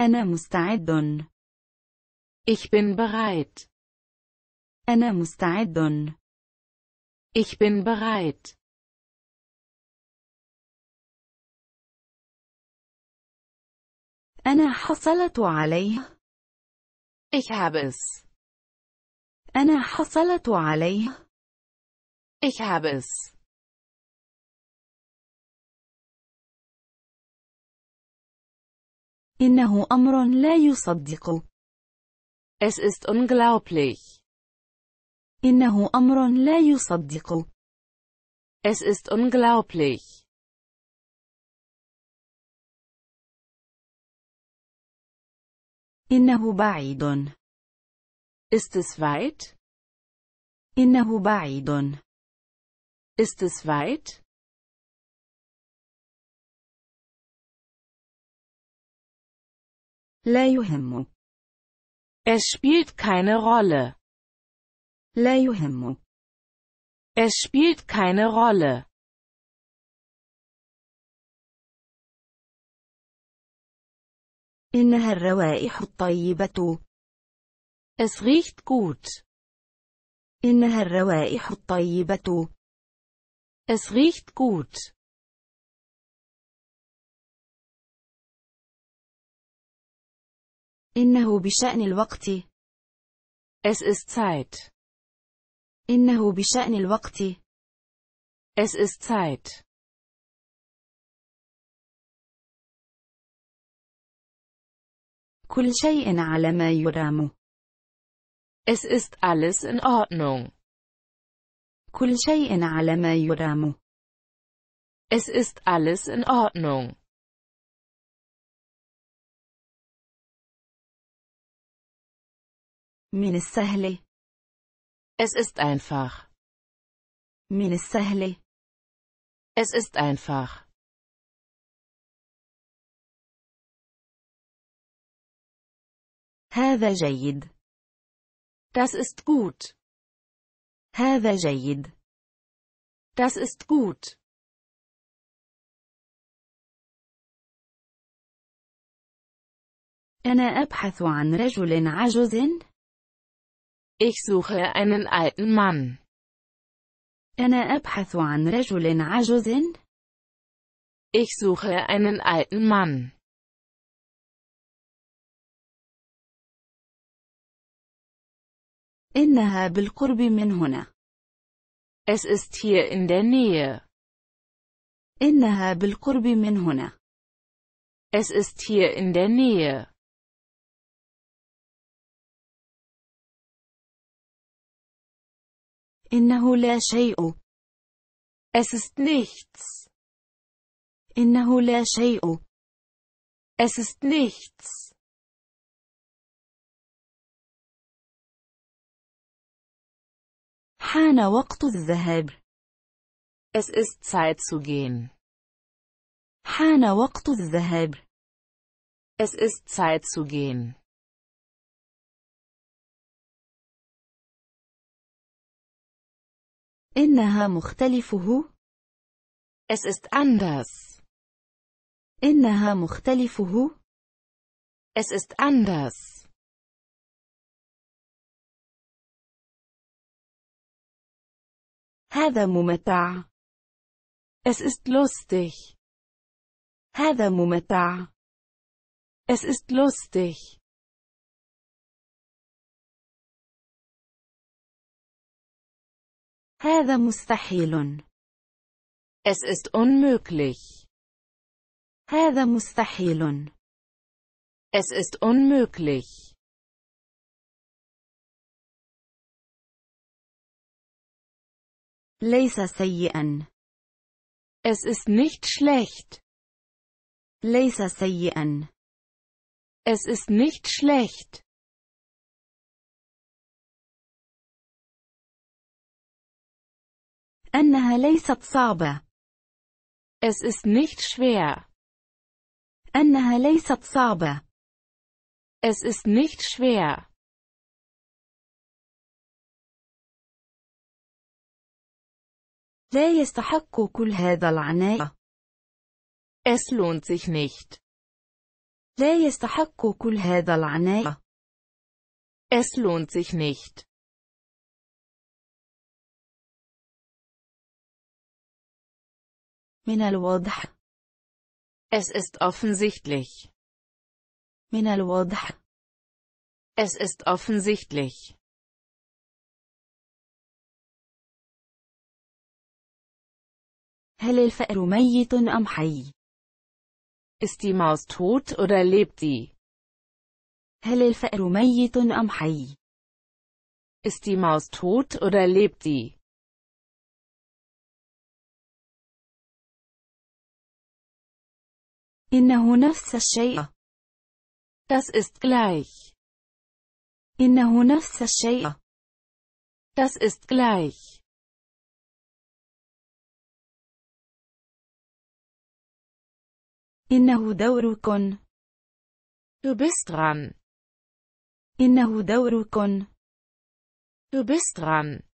أنا مستعد. Ich bin bereit. أنا مستعد. Ich bin bereit. أنا حصلت عليه. Ich habe es. أنا حصلت عليه. Ich habe es. إنه أمر لا يصدق. Es ist unglaublich. إنه أمر لا يصدق. Es ist unglaublich. إنه بعيد. Ist es weit? إنه بعيد. Ist es weit? لا يهم. Es spielt keine Rolle. لا يهم. Es spielt keine Rolle. إنها الروائح الطيبة. Es riecht gut. إنها الروائح الطيبة. Es riecht gut. إنه بشأن الوقت. Es ist Zeit. إنه بشأن الوقت. Es ist Zeit. كل شيء على ما يرام. Es ist alles in Ordnung. كل شيء على ما يرام. Es ist alles in Ordnung. من السهل Es ist einfach. من السهل Es ist einfach. هذا جيد. Das ist gut. هذا جيد. Das ist gut. أنا أبحث عن رجل عجوز Ich suche einen alten Mann. Ich suche einen alten Mann. إنها بالقرب من هنا. Es ist hier in der Nähe. إنها بالقرب من هنا. Es ist hier in der Nähe. إنه لا شيء. Es ist nichts. إنه لا شيء. Es ist nichts. حان وقت الذهاب. Es ist Zeit zu gehen. حان وقت الذهاب. Es ist Zeit zu gehen. إنها مختلفه. Es ist anders. إنها مختلفه. Es ist anders. هذا ممتع. Es ist lustig. هذا ممتع. Es ist lustig. هذا مستحيل. Es ist unmöglich. هذا مستحيل. Es ist unmöglich. ليس سيئا. Es ist nicht schlecht. ليس سيئا. Es ist nicht schlecht. أنها ليست صعبة. Es ist nicht schwer. أنها ليست صعبة. Es ist nicht schwer. لا يستحق كل هذا العناء. Es lohnt sich nicht. لا يستحق كل هذا العناء. Es lohnt sich nicht. من الواضح. Es ist offensichtlich. من الواضح. Es ist offensichtlich. هل الفأر ميت أم حي؟ Ist die Maus tot oder lebt sie? هل الفأر ميت أم حي؟ Ist die Maus tot oder lebt sie? إنه نفس الشيء. Das ist gleich. إنه نفس الشيء. Das ist gleich. إنه دورك. Du bist dran. إنه دورك. Du bist dran.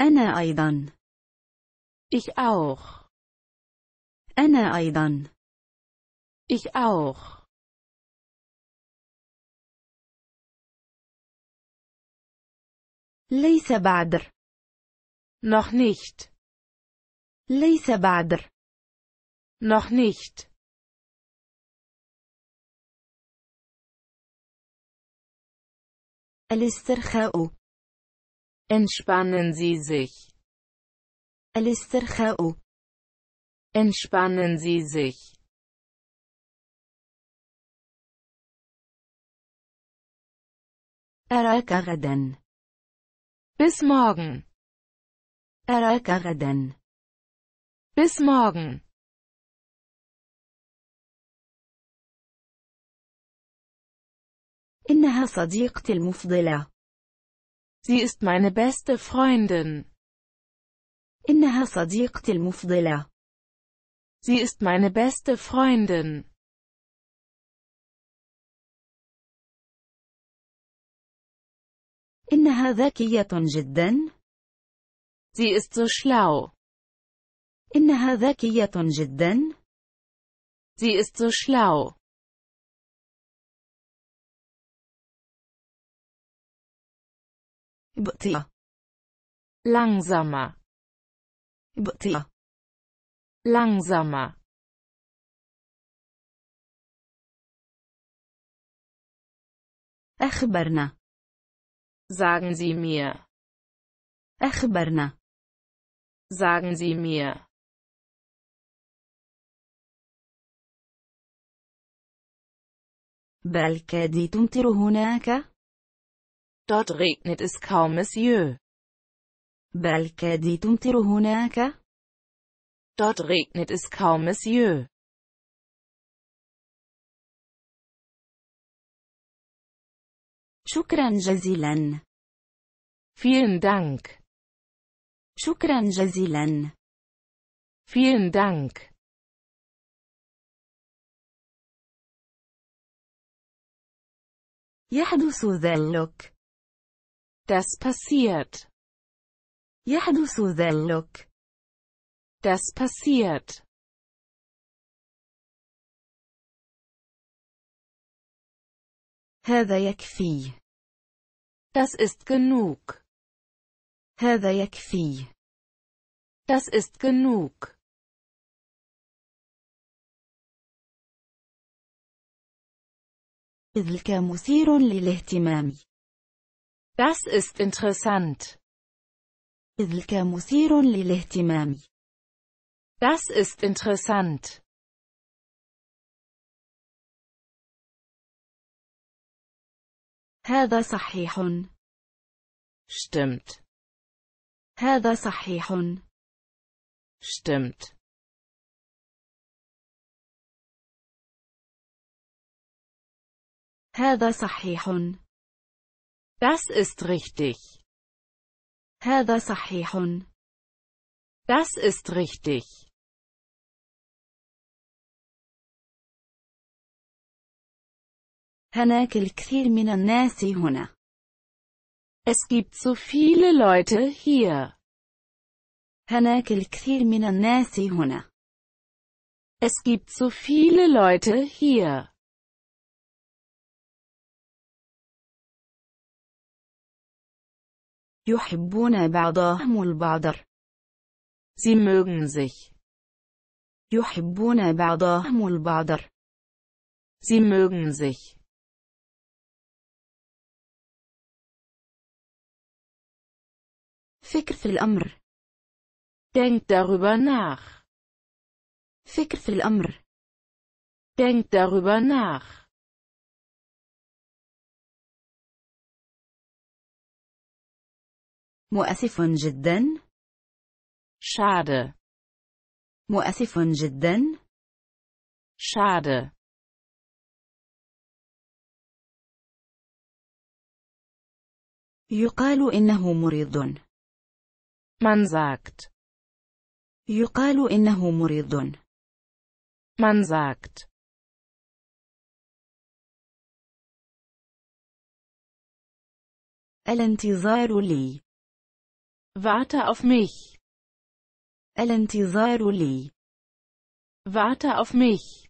أنا أيضا. Ich auch. أنا أيضا. Ich auch. ليس بعدر. Noch nicht. ليس بعدر. Noch nicht. الاسترخاء Entspannen Sie sich. الاسترخاء. Entspannen Sie sich. أراك غدا. Bis morgen. أراك غدا. Bis morgen. إنها صديقتي المفضلة. Sie ist meine beste Freundin. إنها صديقتي المفضلة. Sie ist meine beste Freundin. إنها ذكية جدا. Sie ist so schlau. إنها ذكية جدا. Sie ist so schlau. بطيئة langsamer بطيئة langsamer أخبرنا sagen Sie mir أخبرنا sagen Sie mir بل كادي تمطر هناك Dort regnet es kaum, Monsieur. بل كاد تمطر هناك. Dort regnet es kaum, Monsieur. شكرا جزيلا. Vielen Dank. شكرا جزيلا. Vielen Dank. يحدث ذلك. Das passiert. يحدث ذلك. Das passiert. هذا يكفي. Das ist genug. هذا يكفي. Das ist genug. إذ مثير للاهتمام. Das ist interessant. ذلك مثير للاهتمام. Das ist interessant. هذا صحيح. Stimmt. هذا صحيح. Stimmt. هذا صحيح. Das ist richtig. هذا صحيح. Das ist richtig. هناك الكثير من الناس هنا. Es gibt so viele Leute hier. هناك الكثير من الناس هنا. Es gibt so viele Leute hier. يحبون بعضهم البعض Sie mögen sich. يحبون بعضهم البعض. Sie mögen sich. فكر في الأمر. Denk darüber nach. فكر في الأمر. Denk darüber nach. مؤسف جدا شاده مؤسف جدا شاده يقال إنه مريض من sagt يقال إنه مريض من sagt الانتظار لي Warte auf mich. الانتظار لي. Warte auf mich.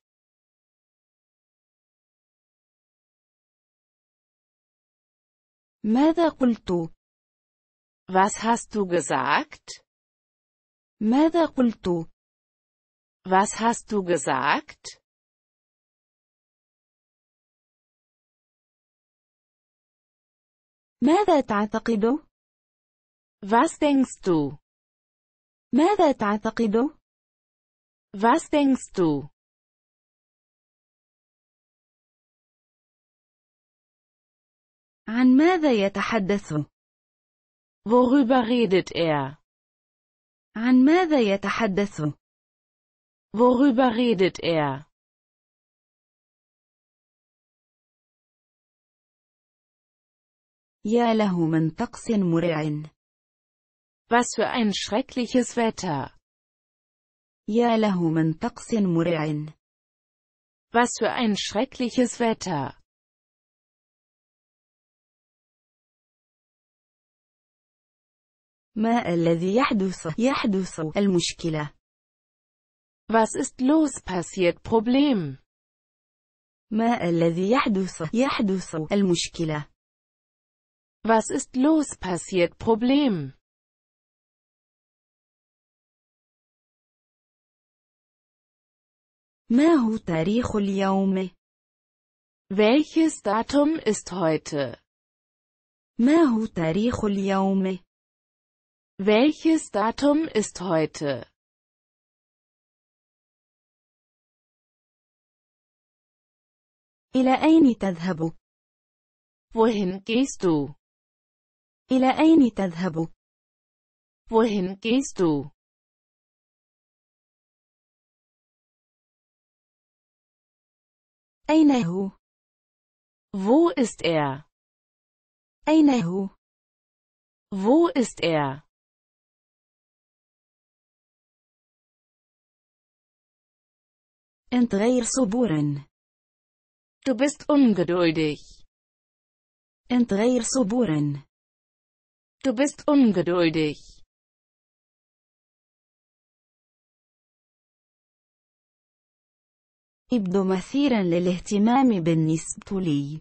ماذا قلت؟ Was hast du gesagt? ماذا قلت؟ Was hast du gesagt? ماذا تعتقد؟ Was denkst du? ماذا تعتقد؟ Was denkst du? عن ماذا يتحدث؟ Worüber redet er? عن ماذا يتحدث؟ Worüber redet er? يا له من طقس مرع Was für ein schreckliches Wetter. يا له من طقس مرع. Was für ein schreckliches Wetter. ما الذي يحدث؟ يحدث المشكلة. Was ist los passiert Problem? ما الذي يحدث؟ يحدث المشكلة. Was ist los passiert Problem? ما هو تاريخ اليوم؟ Welches Datum ist heute? ما هو تاريخ اليوم؟ Welches Datum ist heute? إلى أين تذهب؟ Wohin gehst du? إلى أين تذهب؟ Wohin gehst du? أين Wo ist er? أين هو؟ Wo ist er? أنت غير Du bist ungeduldig. أنت غير Du bist ungeduldig. يبدو مثيرا للاهتمام بالنسبة لي.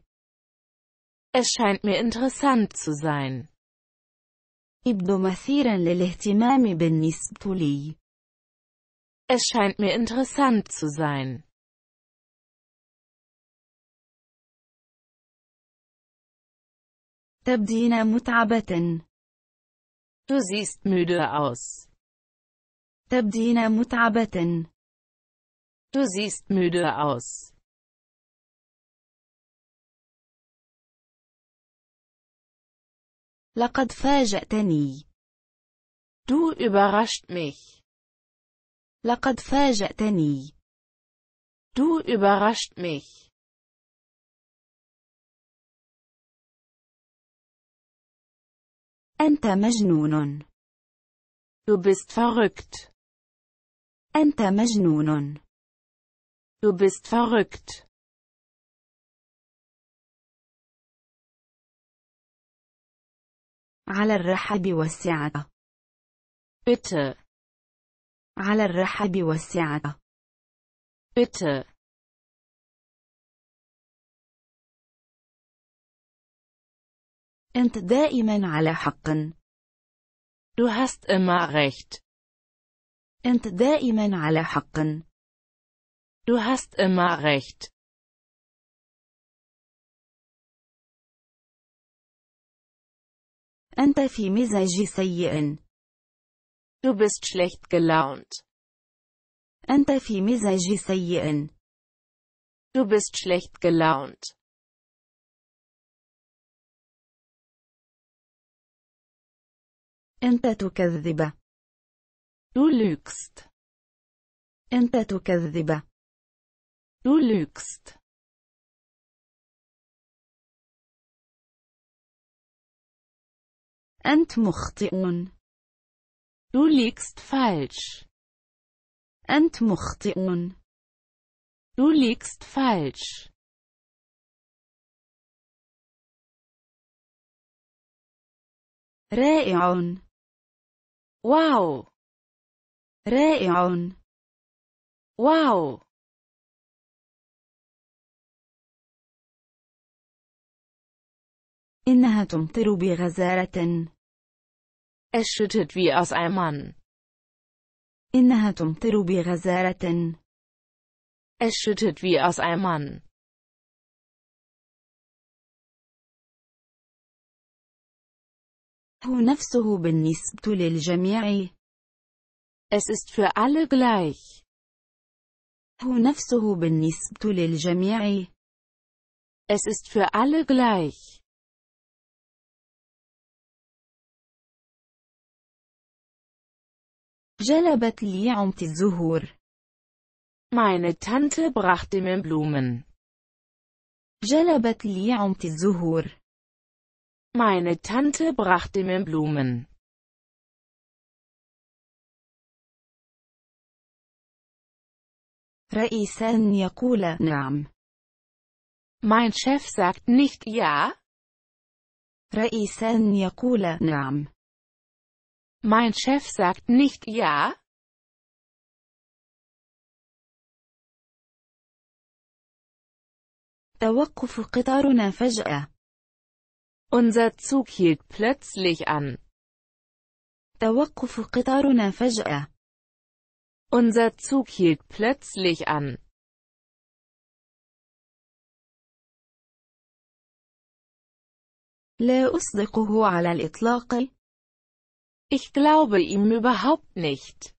Es scheint mir interessant zu sein. يبدو مثيرا للاهتمام بالنسبة لي. Es scheint mir interessant zu sein. تبدين متعبة. Du siehst müde aus. تبدين متعبة. Du siehst müde aus. لقد فاجأتني. Du überrascht mich. لقد فاجأتني. Du überrascht mich. أنت مجنون. Du bist verrückt. أنت مجنون. Du bist verrückt. على الرحب والسعة. Bitte. على الرحب والسعة. Bitte. أنت دائما على حق. Du hast immer recht. أنت دائما على حق. Du hast immer recht. أنت في مزاج سيء. Du bist schlecht gelaunt. أنت في مزاج سيء. Du bist schlecht gelaunt. أنت تكذب. Du lügst. أنت تكذب. Du lügst. أنت Du liegst falsch. أنت Du liegst falsch. رائع. Wow. رائع. Wow. إنها تمطر بغزارة. Es schüttet wie aus Eimern. إنها تمطر بغزارة. Es schüttet wie aus Eimern. هو نفسه بالنسبة للجميع. Es ist für alle gleich. هو نفسه بالنسبة للجميع. Es ist für alle gleich. جلبت لي عمت الزهور. Meine Tante brachte mir Blumen. جلبت لي عمت الزهور. Meine Tante brachte mir Blumen. رئيس أن يقول نعم. Mein Chef sagt nicht ja. رئيس أن يقول نعم. Mein Chef sagt nicht ja? توقف قطارنا فجأة. Unser Zug hielt plötzlich an. توقف قطارنا فجأة. Unser Zug hielt plötzlich an. لا أصدقه على الإطلاق. Ich glaube ihm überhaupt nicht.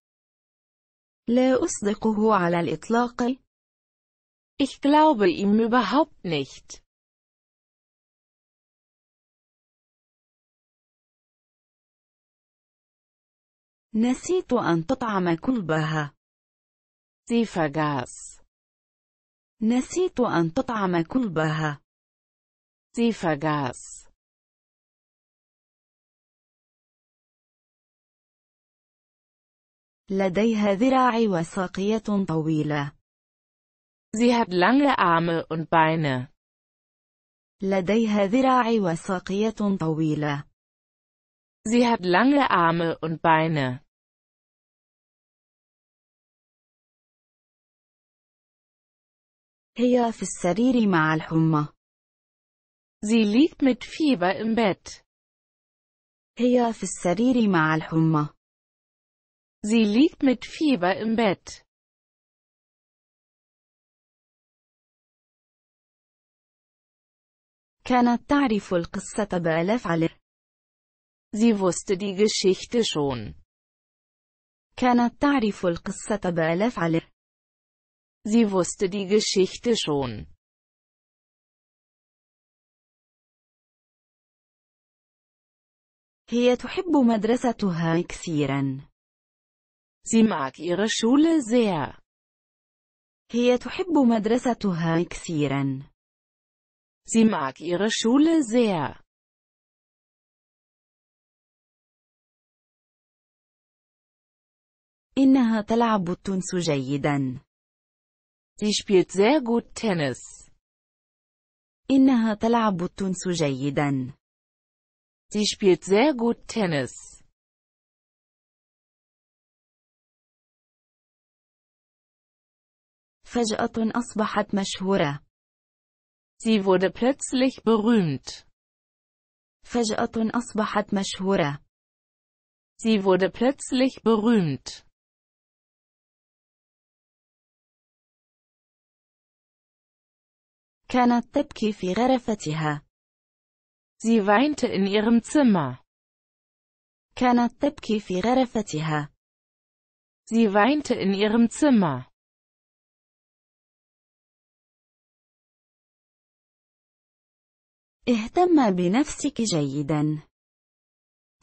لا أصدقه على الإطلاق. Ich glaube ihm überhaupt nicht. نسيت أن تطعم كلبها. Sie vergaß. نسيت أن تطعم كلبها. Sie vergaß. لديها ذراع وساقية طويلة. Sie hat lange Arme und Beine. لديها ذراع وساقية طويلة. Sie hat lange Arme und Beine. هي في السرير مع الحمى. Sie liegt mit Fieber im Bett. هي في السرير مع الحمى. Sie liegt mit Fieber im Bett. كانت تعرف القصة بألف عليه. Sie wusste die Geschichte schon. كانت تعرف القصة بألف عليه. Sie wusste die Geschichte schon. هي تحب مدرستها كثيرا. Sie mag ihre Schule sehr. هي تحب مدرستها كثيرا. Sie mag ihre Schule sehr. إنها تلعب التنس جيدا. Sie spielt sehr gut Tennis. إنها تلعب التنس جيدا. Sie spielt sehr gut Tennis. فجأة أصبحت مشهورة. Sie wurde plötzlich berühmt. فجأة أصبحت مشهورة. Sie wurde plötzlich berühmt. كانت تبكي في غرفتها. Sie weinte in ihrem Zimmer. كانت تبكي في غرفتها. Sie weinte in ihrem Zimmer. اهتم بنفسك جيدا.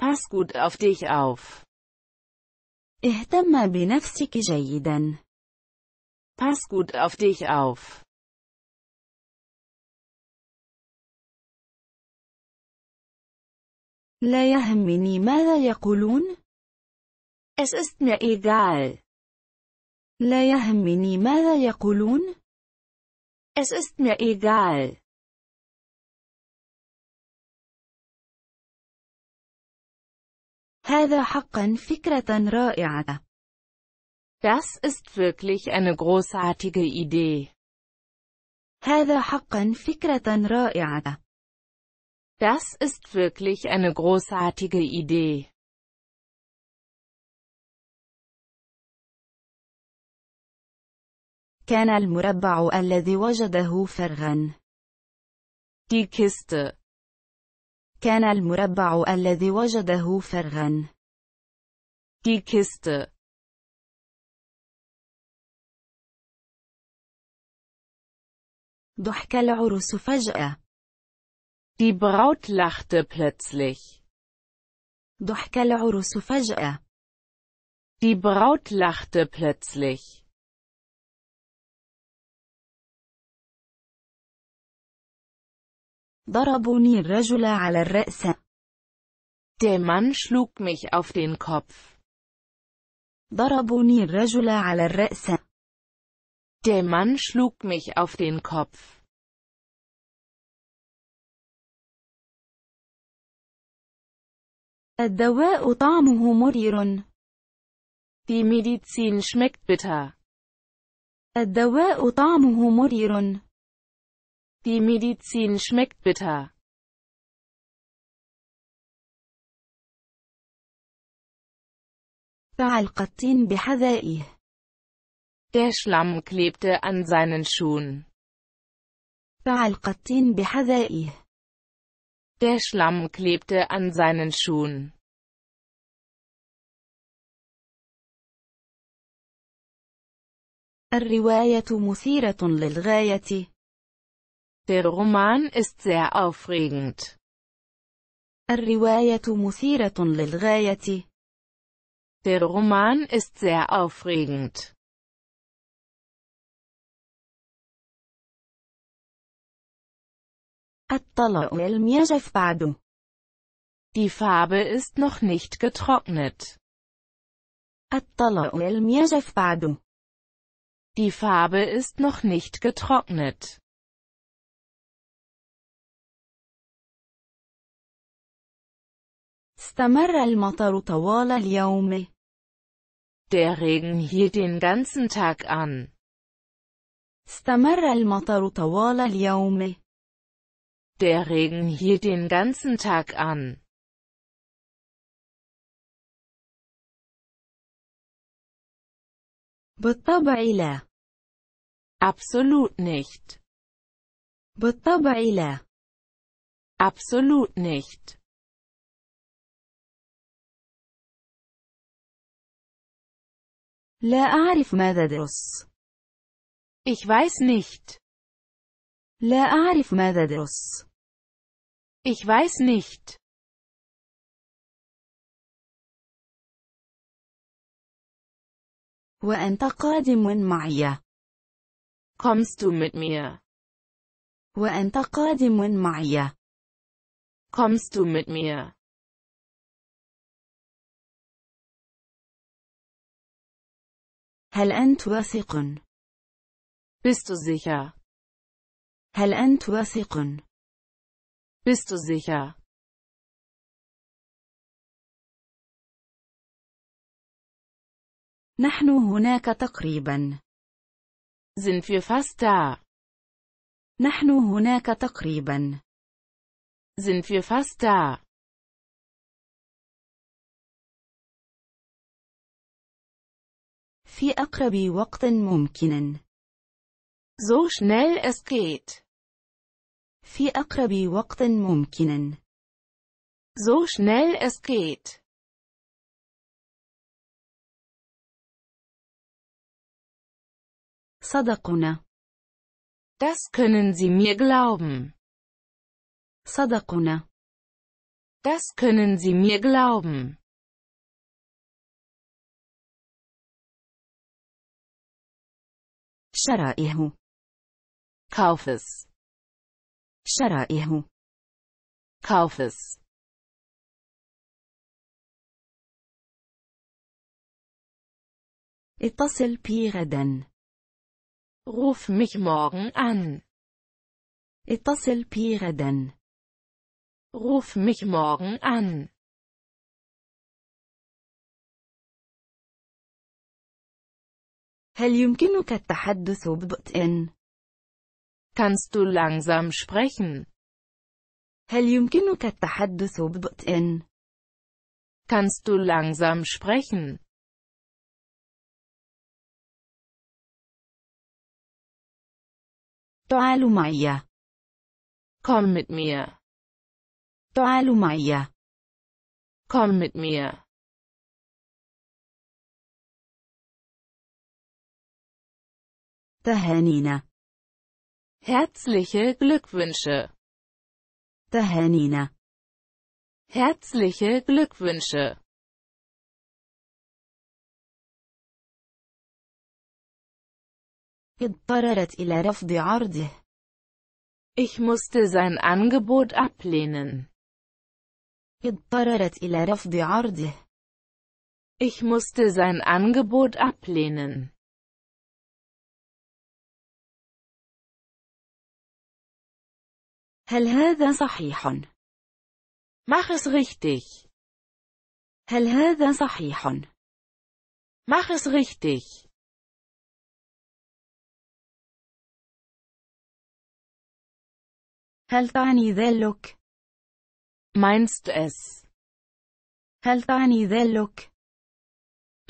Pass gut auf dich auf. اهتم بنفسك جيدا. Pass gut auf dich auf. لا يهمني ماذا يقولون. Es ist mir egal. لا يهمني ماذا يقولون. Es ist mir egal. هذا حقا فكرة رائعة. Das ist wirklich eine großartige Idee. هذا حقا فكرة رائعة. Das ist wirklich eine großartige Idee. كان المربع الذي وجده فرغا. Die Kiste, كان المربع الذي وجده فرغا. Die Kiste. ضحك العروس فجأة. Die Braut lachte plötzlich. ضحك العروس فجأة. Die Braut lachte plötzlich. ضربني الرجل على الرأس. Der Mann schlug mich auf den Kopf. ضربني الرجل على الرأس. Der Mann schlug mich auf den Kopf. الدواء طعمه مرير. Die Medizin schmeckt bitter. الدواء طعمه مرير. Die Medizin schmeckt bitter. Der Schlamm klebte an seinen Schuhen. Der Schlamm klebte an seinen Schuhen. الرواية مثيرة للغاية. Der Roman ist sehr aufregend. Der Roman ist sehr aufregend. Die Farbe ist noch nicht getrocknet. Die Farbe ist noch nicht getrocknet. استمر المطر طوال اليوم. Der Regen hielt den ganzen Tag an. استمر المطر طوال اليوم. Der Regen hielt den ganzen Tag an. بالطبع لا. Absolut nicht. بالطبع لا. Absolut nicht. لا أعرف ماذا درس. Ich weiß nicht. لا أعرف ماذا درس. Ich weiß nicht. وأنت قادم معي. Kommst du mit mir? وأنت قادم معي. Kommst du mit mir? هل أنت واثق؟ Bist du sicher? هل أنت واثق؟ Bist du sicher? نحن هناك تقريبا. Sind wir fast da? نحن هناك تقريبا. Sind wir fast da? في أقرب وقت ممكن. So schnell es geht. في أقرب وقت ممكن. So schnell es geht. صدقنا. Das können Sie mir glauben. صدقنا. Das können Sie mir glauben. شرائه Kauf es. شرائه Kauf es. اتصل بي غدا. Ruf mich morgen an. اتصل بي غدا. Ruf mich morgen an. هل يمكنك التحدث ببطء؟ Kannst du langsam sprechen? هل يمكنك التحدث ببطء؟ Kannst du langsam sprechen? تعال معي. Komm mit mir. تعال معي. Komm mit mir. Tahanina. Herzliche Glückwünsche. Tahanina. Herzliche Glückwünsche. Ich musste sein Angebot ablehnen. Ich musste sein Angebot ablehnen. هل هذا صحيح؟ Mach es richtig. هل هذا صحيح؟ Mach es richtig. هل تعني ذلك؟ Meinst es? هل تعني ذلك؟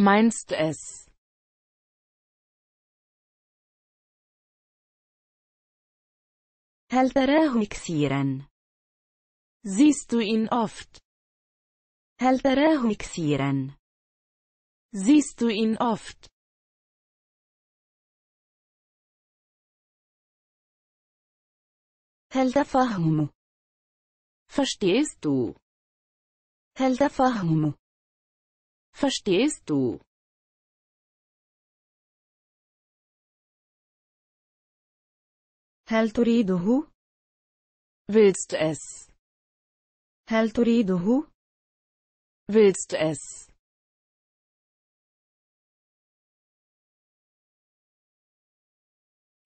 Meinst es? هل تراه Siehst du ihn oft? هل تراه Siehst du ihn oft? هل تفهم؟ Verstehst du? هل تفهم؟ Verstehst du? هل تريده؟ Willst du es? هل تريده؟ Willst du es?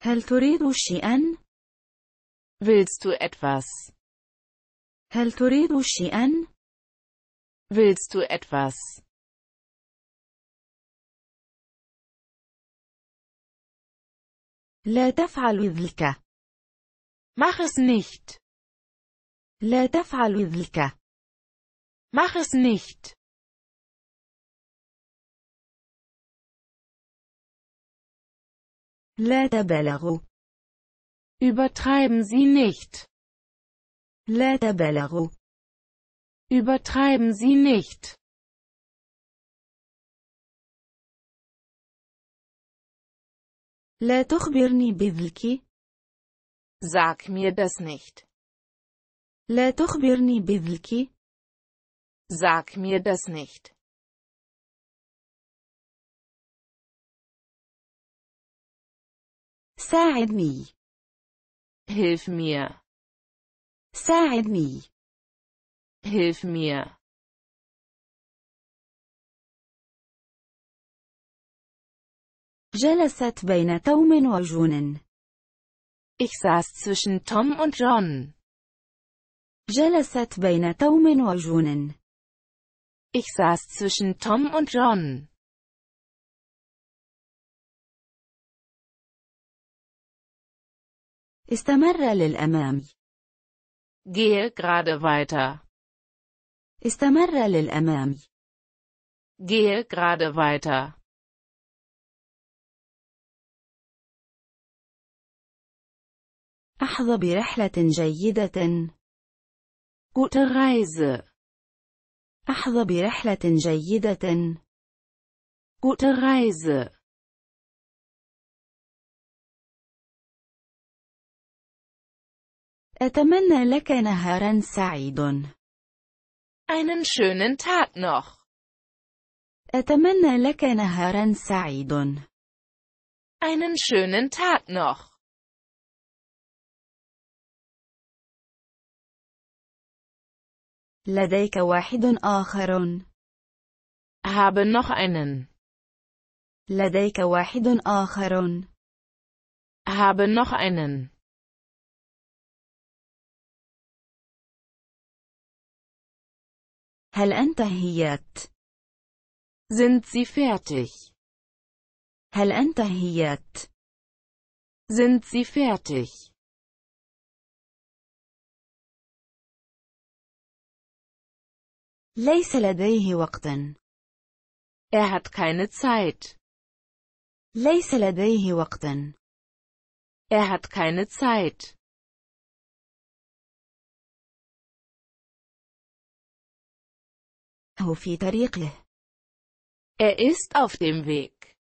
هل تريد شيئا؟ Willst du etwas? هل تريد شيئا؟ Willst du etwas? لا تفعل ذلك. Mach es nicht. لا تفعل ذلك. Mach es nicht. لا تبالغوا. Übertreiben Sie nicht. لا تبالغوا. Übertreiben Sie nicht. لا تخبرني بذلك. Sag mir das nicht. لا تخبرني بذلك. Sag mir das nicht. ساعدني. Hilf mir. ساعدني. Hilf mir. جلست بين توم وجون. Ich saß zwischen Tom und John. جلست بين توم وجون. Ich saß zwischen Tom und John. استمر للأمام. Gehe gerade weiter. استمر للأمام. Gehe gerade weiter. أحظى برحلة جيدة. Gute Reise. أحظى برحلة جيدة. Gute Reise. أتمنى لك نهارا سعيد. Einen schönen Tag noch. أتمنى لك نهارا سعيد. Einen schönen Tag noch. لديك واحد آخر. Habe noch einen. لديك واحد آخر. Habe noch einen. هل انتهيت؟ Sind Sie fertig? هل انتهيت؟ Sind Sie fertig? ليس لديه وقت. Er hat keine Zeit. ليس لديه وقت. Er hat keine Zeit. هو في طريقه. Er ist auf dem Weg.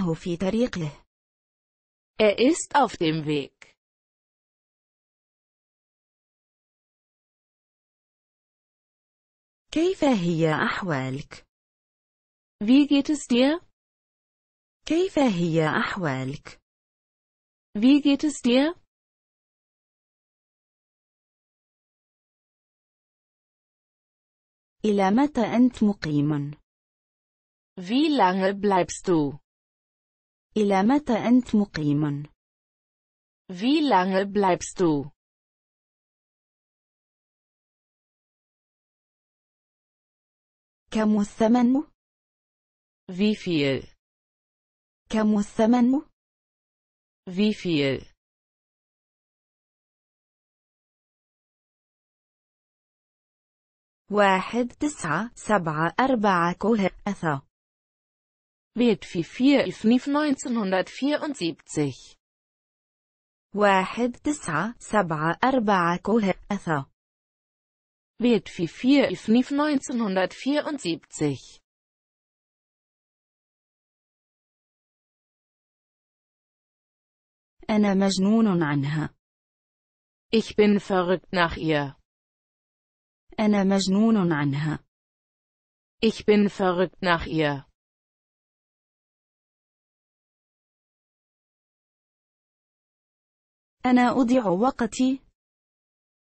هو في طريقه. Er ist auf dem Weg. كيف هي أحوالك؟ Wie geht es dir? كيف هي أحوالك؟ Wie geht es dir? إلى متى أنت مقيم؟ Wie lange bleibst du? إلى متى أنت مقيم؟ Wie lange bleibst du? كم الثمن؟ Wie viel? كم الثمن؟ Wie viel? واحد تسعة سبعة أربعة أثا. Wird في vier elfnif 1974 واحد تسعة سبعة أربعة أثا. wird FIFIR IFNIF 1974. أنا مجنون عنها. Ich bin verrückt nach ihr. أنا مجنون عنها. Ich bin verrückt nach ihr. أنا أضيع وقتي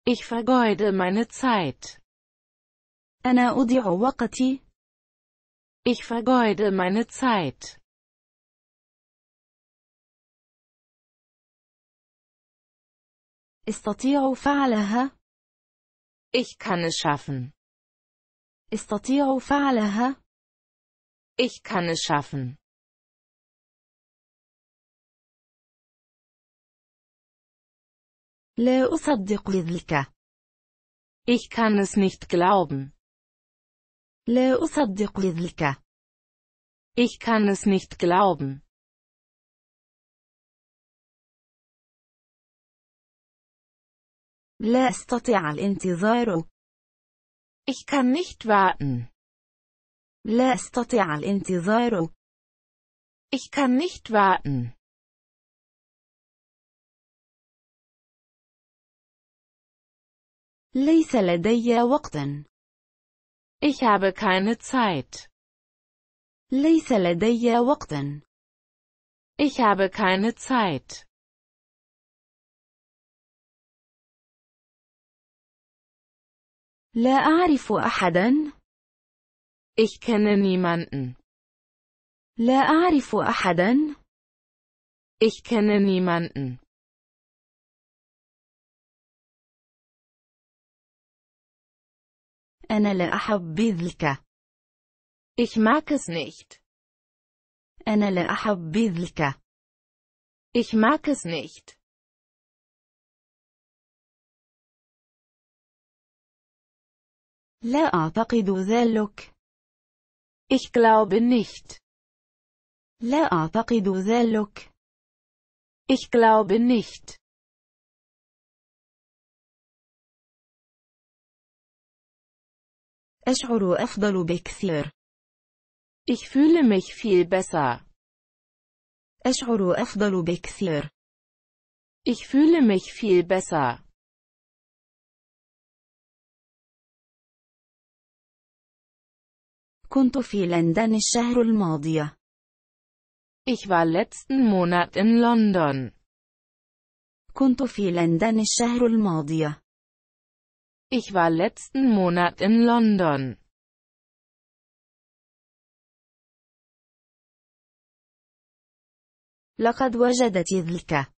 ich vergeude meine Zeit. أنا أضيع وقتي. Ich vergeude meine Zeit. استطيع فعلها. Ich kann es schaffen. استطيع فعلها. Ich kann es schaffen. لا أصدق ذلك. Ich kann es nicht glauben. لا أصدق ذلك. Ich kann es nicht glauben. لا أستطيع الانتظار. Ich kann nicht warten. لا أستطيع الانتظار. Ich kann nicht warten. ليس لدي وقت. Ich habe keine Zeit. ليس لدي وقت. Ich habe keine Zeit. لا أعرف أحدا. Ich kenne niemanden. لا أعرف أحدا. Ich kenne niemanden. أنا لا أحب بذلك. Ich mag es nicht. أنا لا أحب بذلك. Ich mag es nicht. لا أعتقد ذلك. Ich glaube nicht. لا أعتقد ذلك. Ich glaube nicht. أشعر أفضل بكثير. Ich fühle mich viel besser. أشعر أفضل بكثير. Ich fühle mich viel besser. كنت في لندن الشهر الماضي. Ich war letzten Monat in London. كنت في لندن الشهر الماضي. Ich war letzten Monat in London. لقد وجدت ذلك.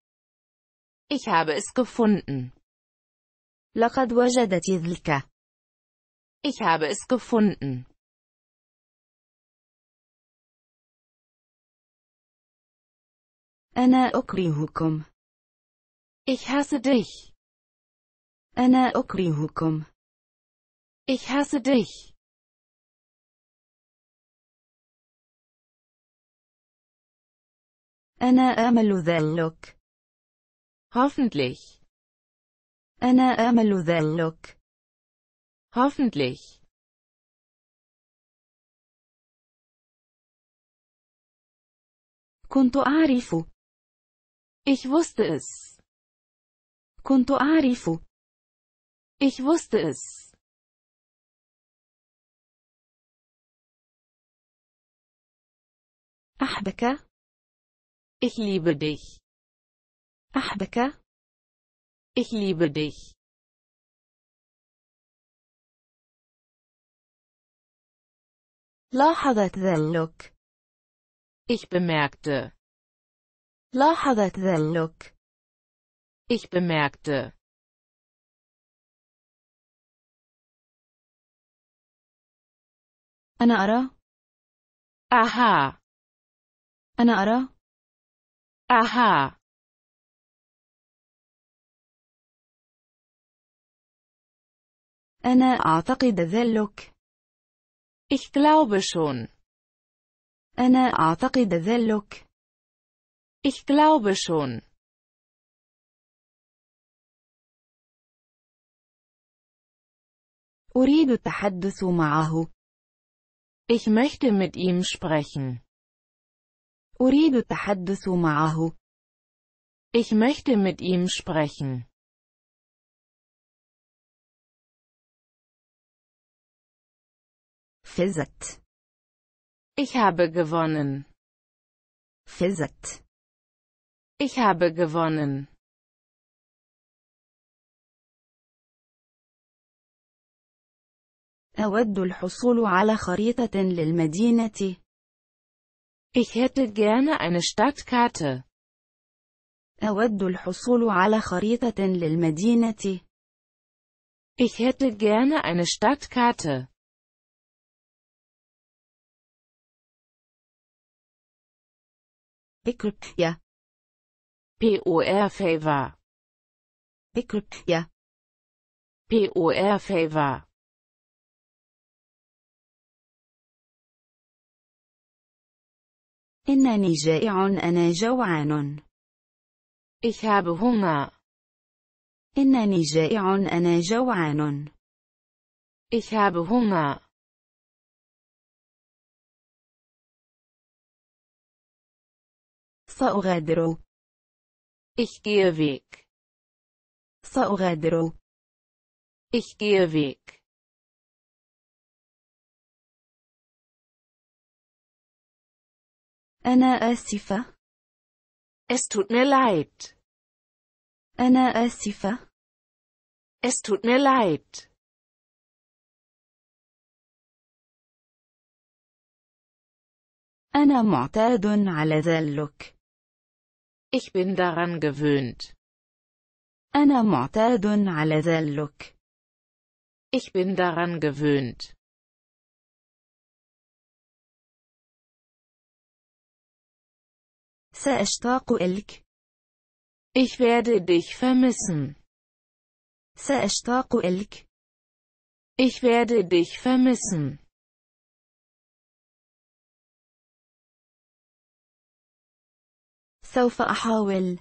Ich habe es gefunden. لقد وجدت ذلك. Ich habe es gefunden. أنا أكرهكم. Ich hasse dich. أنا أكرهكم. Ich hasse dich. أنا آمل ذلك. Hoffentlich. أنا آمل ذلك. Hoffentlich. كنت أعرف. Ich wusste es. كنت أعرف. Ich wusste es. أحبك. Ich liebe dich. أحبك. Ich liebe dich. لاحظت ذلك. Ich bemerkte. لاحظت ذلك. Ich bemerkte. أنا أرى أها أنا أرى أها أنا أعتقد ذلك Ich glaube schon. أنا أعتقد ذلك. Ich glaube schon. أريد التحدث معه. Ich möchte mit ihm sprechen. Ich möchte mit ihm sprechen. فزت. Ich habe gewonnen. فزت. Ich habe gewonnen. أود الحصول على خريطة للمدينة. Ich hätte gerne eine Stadtkarte. أود الحصول على خريطة للمدينة. Ich hätte gerne eine Stadtkarte. Ekrya. POR favor. Ekrya. POR favor. إنني جائع أنا جوعان. Ich habe Hunger. إنني جائع أنا جوعان. Ich habe Hunger. سأغادر. Ich gehe weg. سأغادر. Ich gehe weg. أنا آسفة. Es tut mir leid. أنا آسفة. Es tut mir leid. أنا معتاد على ذلك. Ich bin daran gewöhnt. أنا معتاد على ذلك. Ich bin daran gewöhnt. سأشتاق لك. Ich werde dich vermissen. سأشتاق لك. Ich werde dich vermissen. سوف أحاول.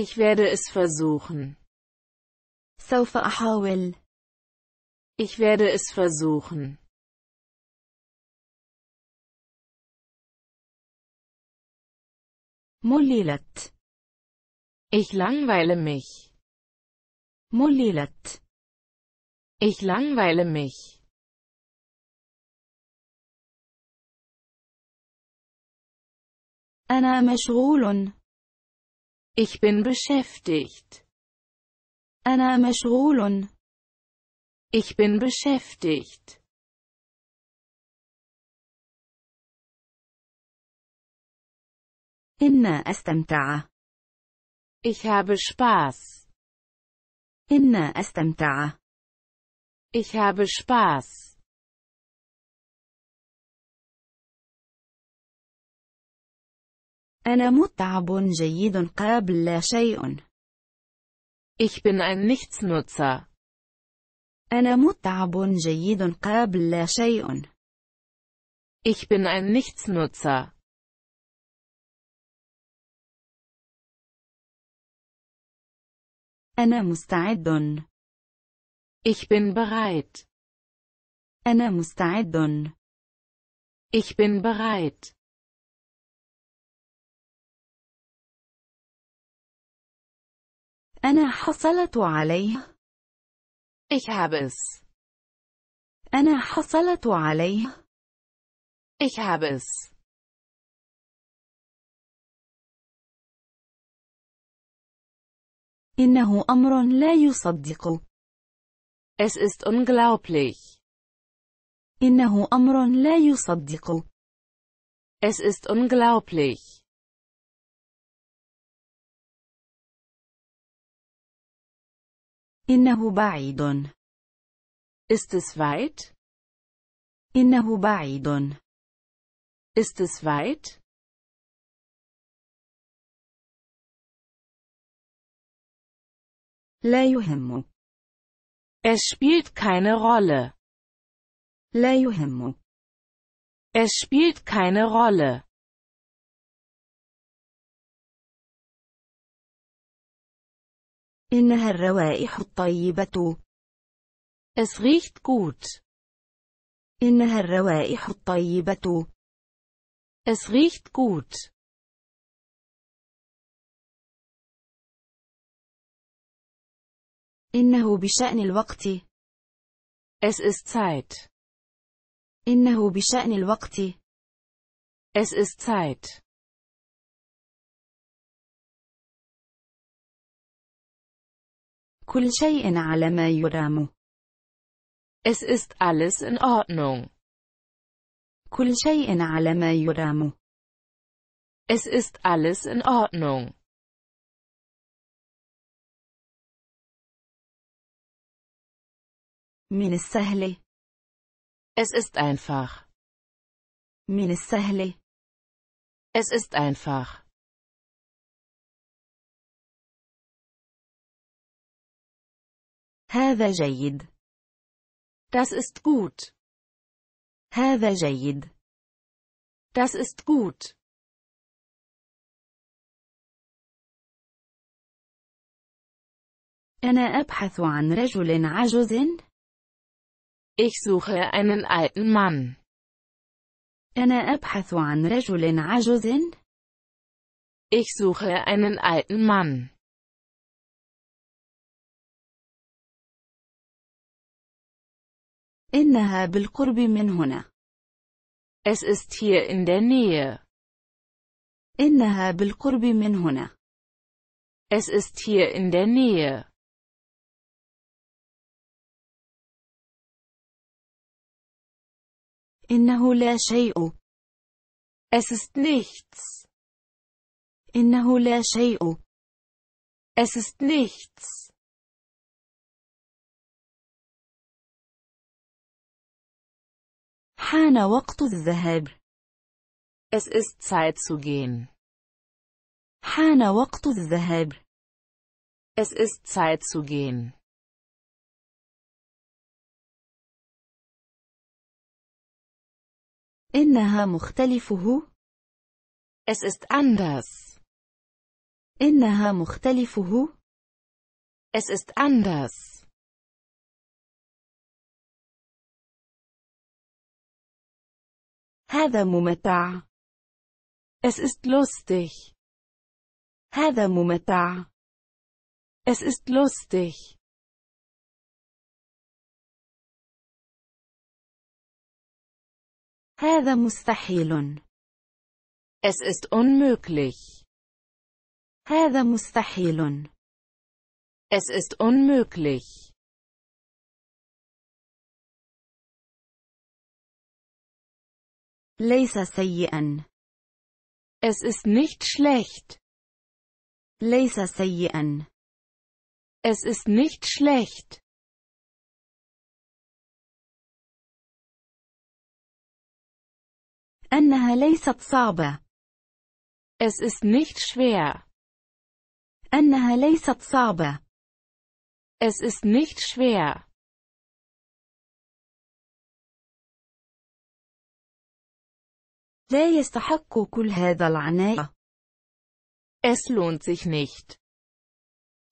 Ich werde es versuchen. سوف أحاول. Ich werde es versuchen. مللت Ich langweile mich. مللت Ich langweile mich. أنا مشغول. Ich bin beschäftigt. أنا مشغول. Ich bin beschäftigt. Inna أستمتع. Ich habe Spaß. Inna أستمتع. Ich habe Spaß. أنا متعب جيد قبل شيء. Ich bin ein Nichtsnutzer. أنا متعب جيد قبل شيء. Ich bin ein Nichtsnutzer. أنا مستعد. Ich bin bereit. أنا مستعد. Ich bin bereit. أنا حصلت عليه. Ich habe es. أنا حصلت عليه. Ich habe es. إنه أمر لا يصدق. Es ist unglaublich. إنه أمر لا يصدق. Es ist unglaublich. إنه بعيد. Ist es weit? إنه بعيد. Ist es weit? لا يهم. Es spielt keine Rolle. لا يهم. Es spielt keine Rolle. إنها الروائح الطيبة. Es riecht gut. إنها الروائح الطيبة. Es riecht gut. إنه بشأن الوقت. Es ist Zeit. إنه بشأن الوقت. Es ist Zeit. كل شيء على ما يرام. Es ist alles in Ordnung. كل شيء على ما يرام. Es ist alles in Ordnung. من السهل Es ist einfach. من السهل Es ist einfach. هذا جيد. Das ist gut. هذا جيد. Das ist gut. أنا أبحث عن رجل عجوز Ich suche einen alten Mann. أنا أبحث عن رجل عجوز. Ich suche einen alten Mann. إنها بالقرب من هنا. Es ist hier in der Nähe. إنها بالقرب من هنا. Es ist hier in der Nähe. إنه لا شيء. Es ist nichts. إنه لا شيء. Es ist nichts. حان وقت الذهاب. Es ist Zeit zu gehen. حان وقت الذهاب. Es ist Zeit zu gehen. إنها مختلفه. Es ist anders. إنها مختلفه. Es ist anders. هذا ممتع. Es ist lustig. هذا ممتع. Es ist lustig. هذا مستحيل. Es ist unmöglich. هذا مستحيل. Es ist unmöglich. ليس سيئا. Es ist nicht schlecht. ليس سيئا. Es ist nicht schlecht. أنها ليست صعبة. Es ist nicht schwer. أنها ليست صعبة. Es ist nicht schwer. لا يستحق كل هذا العناء. Es lohnt sich nicht.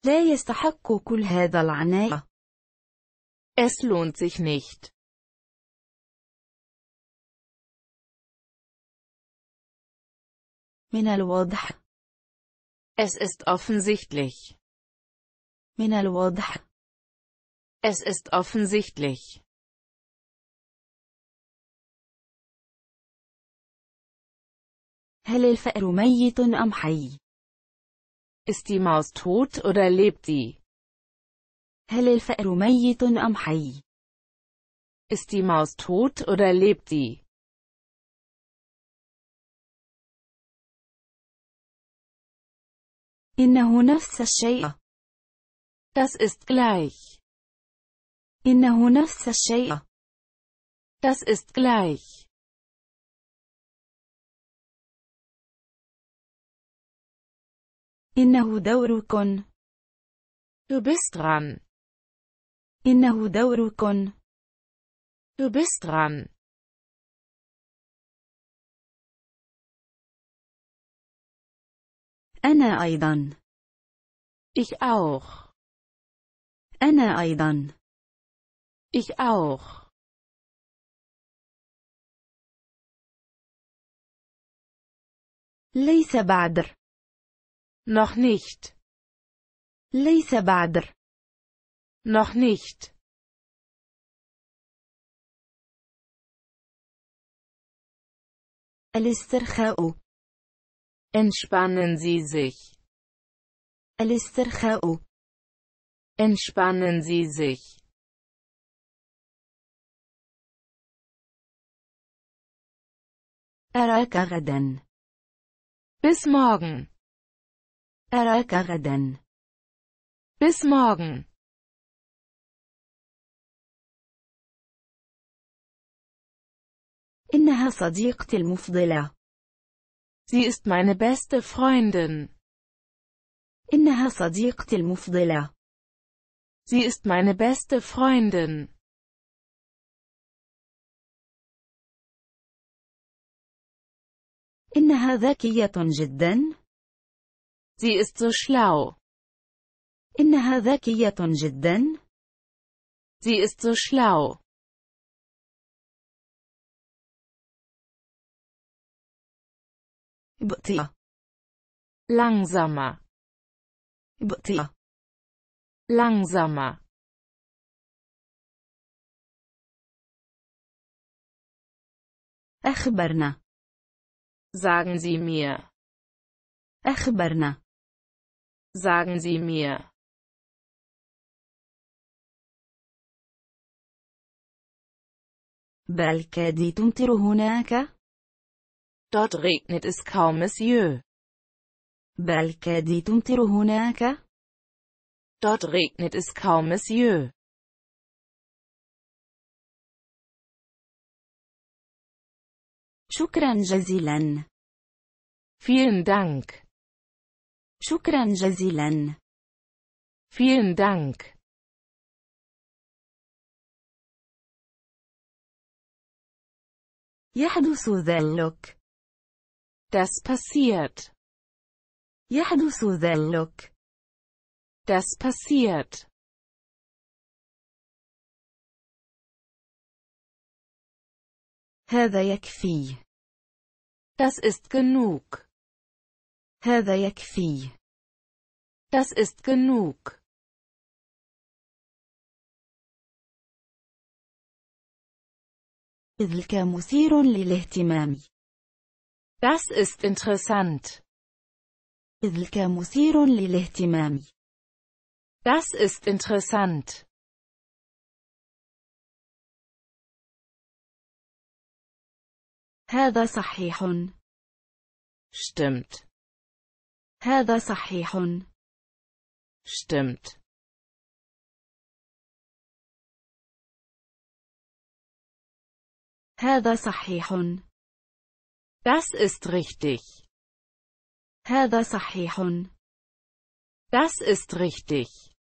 لا يستحق كل هذا العناء. Es lohnt sich nicht. من الواضح Es ist offensichtlich. من الواضح Es ist offensichtlich. هل الفأر ميت أم حي؟ Ist die Maus tot oder lebt sie? هل الفأر ميت أم حي؟ Ist die Maus tot oder lebt sie? إنه نفس الشيء. Das ist gleich. إنه نفس الشيء. Das ist gleich. إنه دورك. Du bist dran. إنه دورك. Du bist dran. أنا أيضا. Ich auch. أنا أيضا. Ich auch. ليس بعدر. Noch nicht. ليس بعدر. Noch nicht. الاسترخاء Entspannen Sie sich. الاسترخاء. Entspannen Sie sich. أراك غدا. Bis morgen. أراك غدا. Bis morgen. إنها صديقتي المفضلة. Sie ist meine beste Freundin. إنها صديقتي المفضلة. Sie ist meine beste Freundin. إنها ذكية جدا. Sie ist so schlau. إنها ذكية جدا. Sie ist so schlau. بطيئة langsamer بطيئة langsamer أخبرنا sagen Sie mir أخبرنا sagen Sie mir بل كادي تمطر هناك Dort regnet es kaum, Monsieur. بل كاد تمطر هناك. Dort regnet es kaum, Monsieur. شكرا جزيلا. Vielen Dank. شكرا جزيلا. Vielen Dank. يحدث ذلك. Das passiert. يحدث ذلك. Das passiert. هذا يكفي. Das ist genug. هذا يكفي. Das ist genug. إذ الك مثير للاهتمام. Das ist interessant. ذلك مثير للاهتمام. Das ist interessant. هذا صحيح. Stimmt. هذا صحيح. Stimmt. هذا صحيح. Das ist richtig. هذا صحيح. Das ist richtig.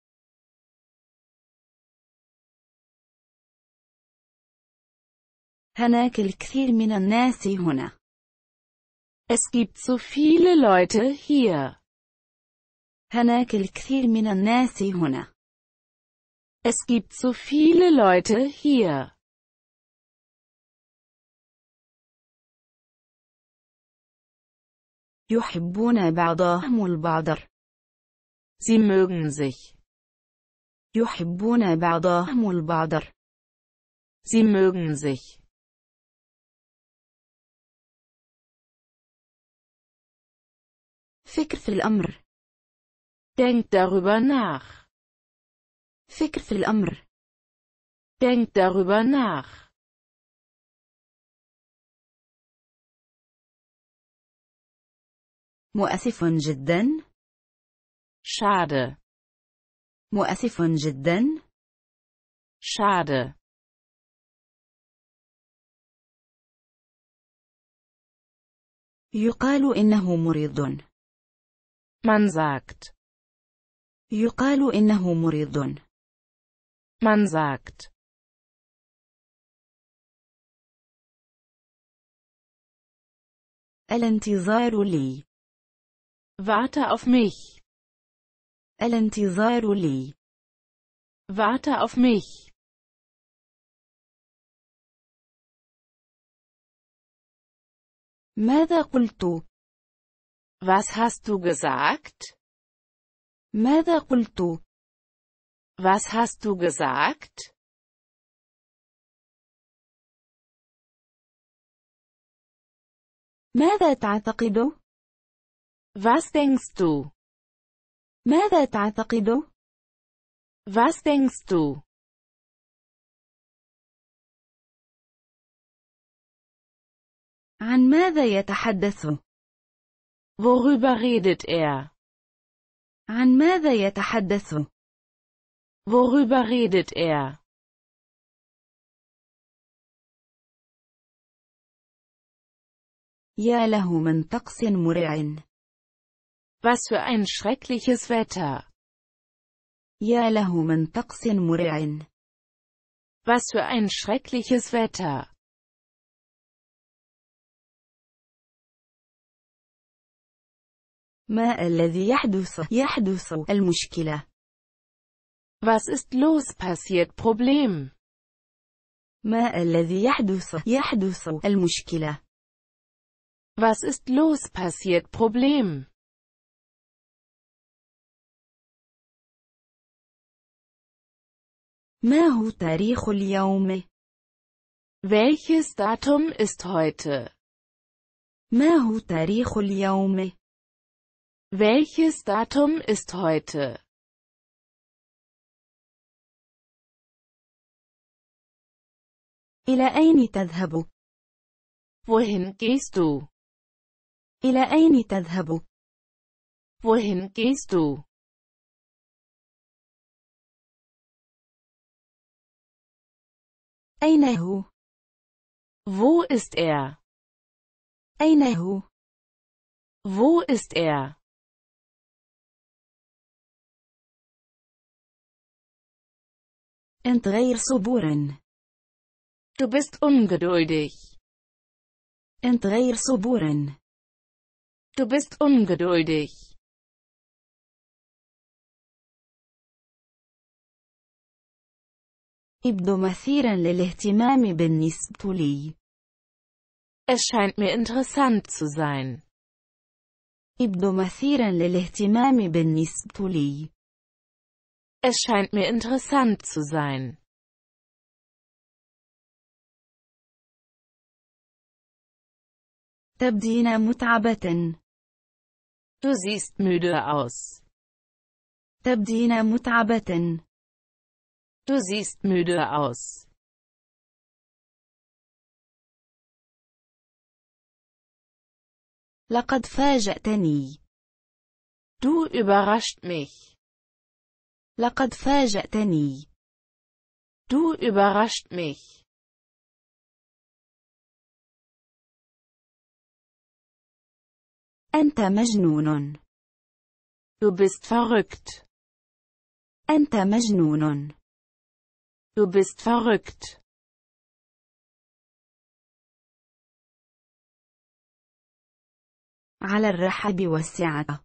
هناك الكثير من الناس هنا. Es gibt so viele Leute hier. هناك الكثير من الناس هنا. Es gibt so viele Leute hier. يحبون بعضهم البعض Sie mögen sich. يحبون بعضهم البعض. Sie mögen sich. فكر في الأمر. Denk darüber nach. فكر في الأمر. Denk darüber nach. مؤسف جدا schade مؤسف جدا schade يقال إنه مريض man sagt يقال إنه مريض man sagt الانتظار لي Warte auf mich. الانتظار لي. Warte auf mich. ماذا قلت؟ Was hast du gesagt? ماذا قلت؟ Was hast du gesagt? ماذا تعتقد؟ Was denkst du? ماذا تعتقد؟ Was denkst du? عن ماذا يتحدث؟ Worüber redet er? عن ماذا يتحدث؟ Worüber redet er? يا له من طقس مرع Was für ein schreckliches Wetter. Was für ein schreckliches Wetter. Was ist los passiert Problem? Was ist los passiert Problem? ما هو تاريخ اليوم؟ Welches Datum ist heute? ما هو تاريخ اليوم؟ Welches Datum ist heute? إلى أين تذهب؟ Wohin gehst du? إلى أين تذهب؟ Wohin gehst du? أين Wo ist er? أين هو؟ Wo ist er? أنت غير Du bist ungeduldig. أنت suburen. Du bist ungeduldig. يبدو مثيرا للاهتمام بالنسبة لي. Es scheint mir interessant zu sein. يبدو مثيرا للاهتمام بالنسبة لي. Es scheint mir interessant zu sein. تبدين متعبة. Du siehst müde aus. تبدين متعبة. Du siehst müde aus. لقد فاجأتني. Du überrascht mich. لقد فاجأتني. Du überrascht mich. أنت مجنون. Du bist verrückt. أنت مجنون. Du bist verrückt. على الرحب والسعة.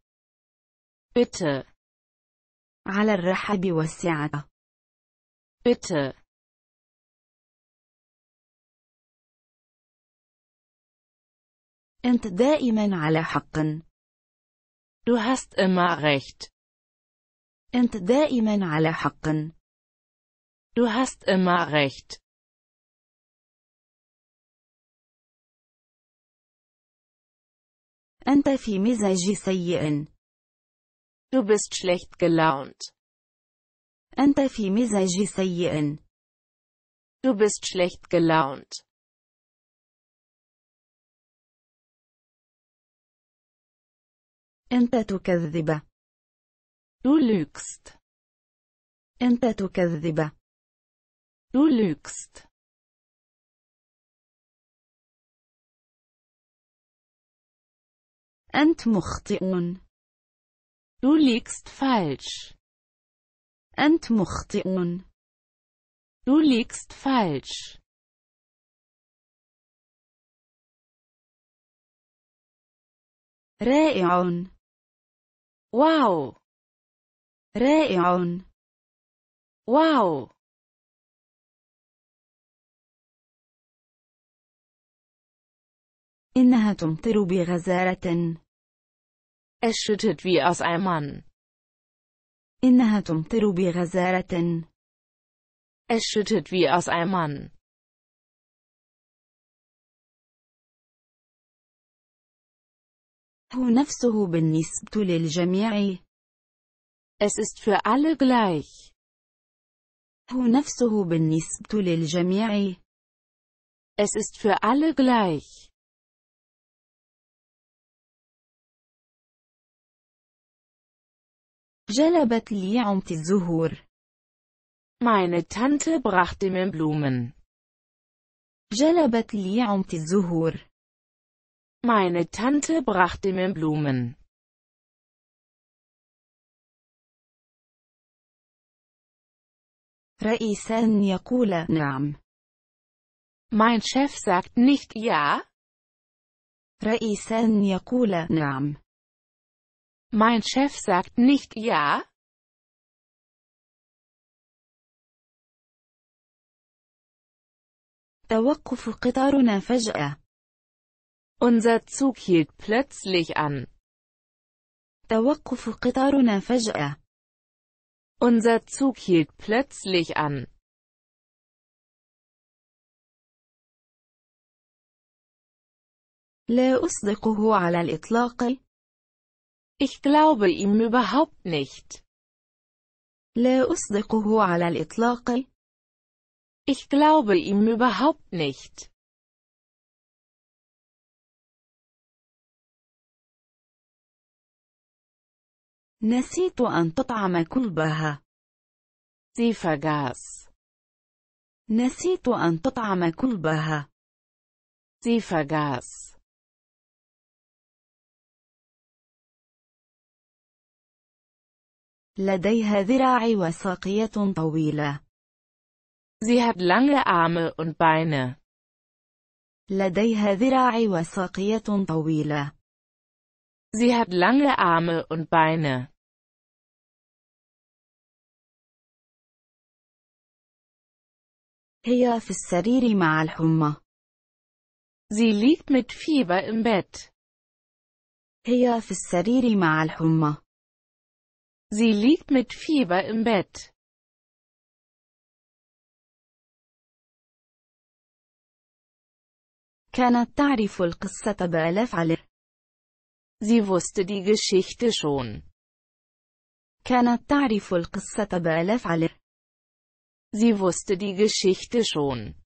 Bitte. على الرحب والسعة. Bitte. أنت دائما على حق. Du hast immer recht. أنت دائما على حق. Du hast immer recht. أنت في مزاج سيء. Du bist schlecht gelaunt. أنت في مزاج سيء. Du bist schlecht gelaunt. أنت تكذب. Du lügst. أنت تكذب. Du lügst. أنت Du liegst falsch. أنت Du liegst falsch. رائع. Wow. رائع. Wow. إنها تمطر بغزارة. Es schüttet wie aus Eimern. إنها تمطر بغزارة. Es schüttet wie aus Eimern. هو نفسه بالنسبة للجميع. Es ist für alle gleich. هو نفسه بالنسبة للجميع. Es ist für alle gleich. جلبت لي عمت الزهور. Meine Tante brachte mir Blumen. جلبت لي عمت الزهور. Meine Tante brachte mir Blumen. رئيس أن يقول نعم. Mein Chef sagt nicht ja. رئيس أن يقول نعم. Mein Chef sagt nicht ja? توقف قطارنا فجأة. Unser Zug hielt plötzlich an. توقف قطارنا فجأة. Unser Zug hielt plötzlich an. لا أصدقه على الإطلاق. Ich glaube ihm überhaupt nicht. لا أصدقه على الإطلاق. Ich glaube ihm überhaupt nicht. نسيت أن تطعم كلبها. Sie vergaß. نسيت أن تطعم كلبها. Sie vergaß. لديها ذراع وساقية طويلة. Sie hat lange Arme und Beine. لديها ذراع وساقية طويلة. Sie hat lange Arme und Beine. هي في السرير مع الحمى. Sie liegt mit Fieber im Bett. هي في السرير مع الحمى. Sie liegt mit Fieber im Bett. كانت تعرف القصة بآلاف عليه. Sie wusste die Geschichte schon. كانت تعرف القصة بآلاف عليه. Sie wusste die Geschichte schon.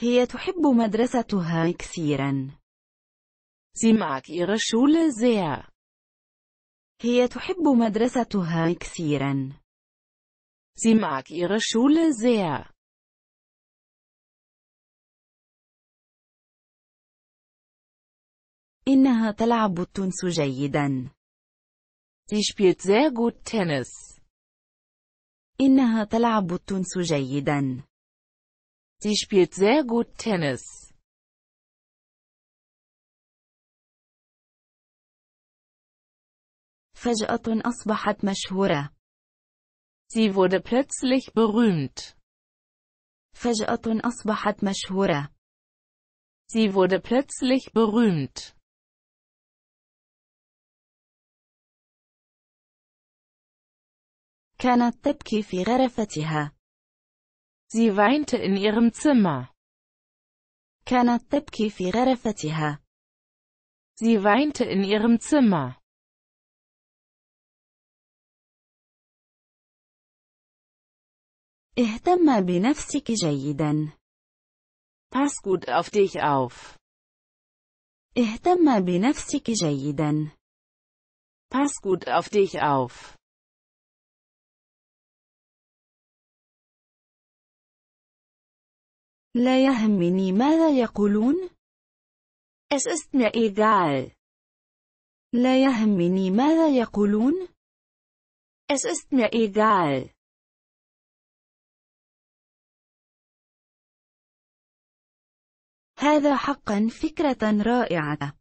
هي تحب مدرستها كثيرا. Sie mag ihre Schule sehr. هي تحب مدرستها كثيرا. Sie mag ihre Schule sehr. إنها تلعب التنس جيدا. Sie spielt sehr gut Tennis. إنها تلعب التنس جيدا. Sie spielt sehr gut Tennis. فجأة أصبحت مشهورة. Sie wurde plötzlich berühmt. فجأة أصبحت مشهورة. Sie wurde plötzlich berühmt. كانت تبكي في غرفتها. Sie weinte in ihrem Zimmer. كانت تبكي في غرفتها. Sie weinte in ihrem Zimmer. اهتم بنفسك جيدا. Pass gut auf dich auf. اهتم بنفسك جيدا. Pass gut auf dich auf. لا يهمني ماذا يقولون. Es ist mir egal. لا يهمني ماذا يقولون. Es ist mir egal. هذا حقا فكرة رائعة.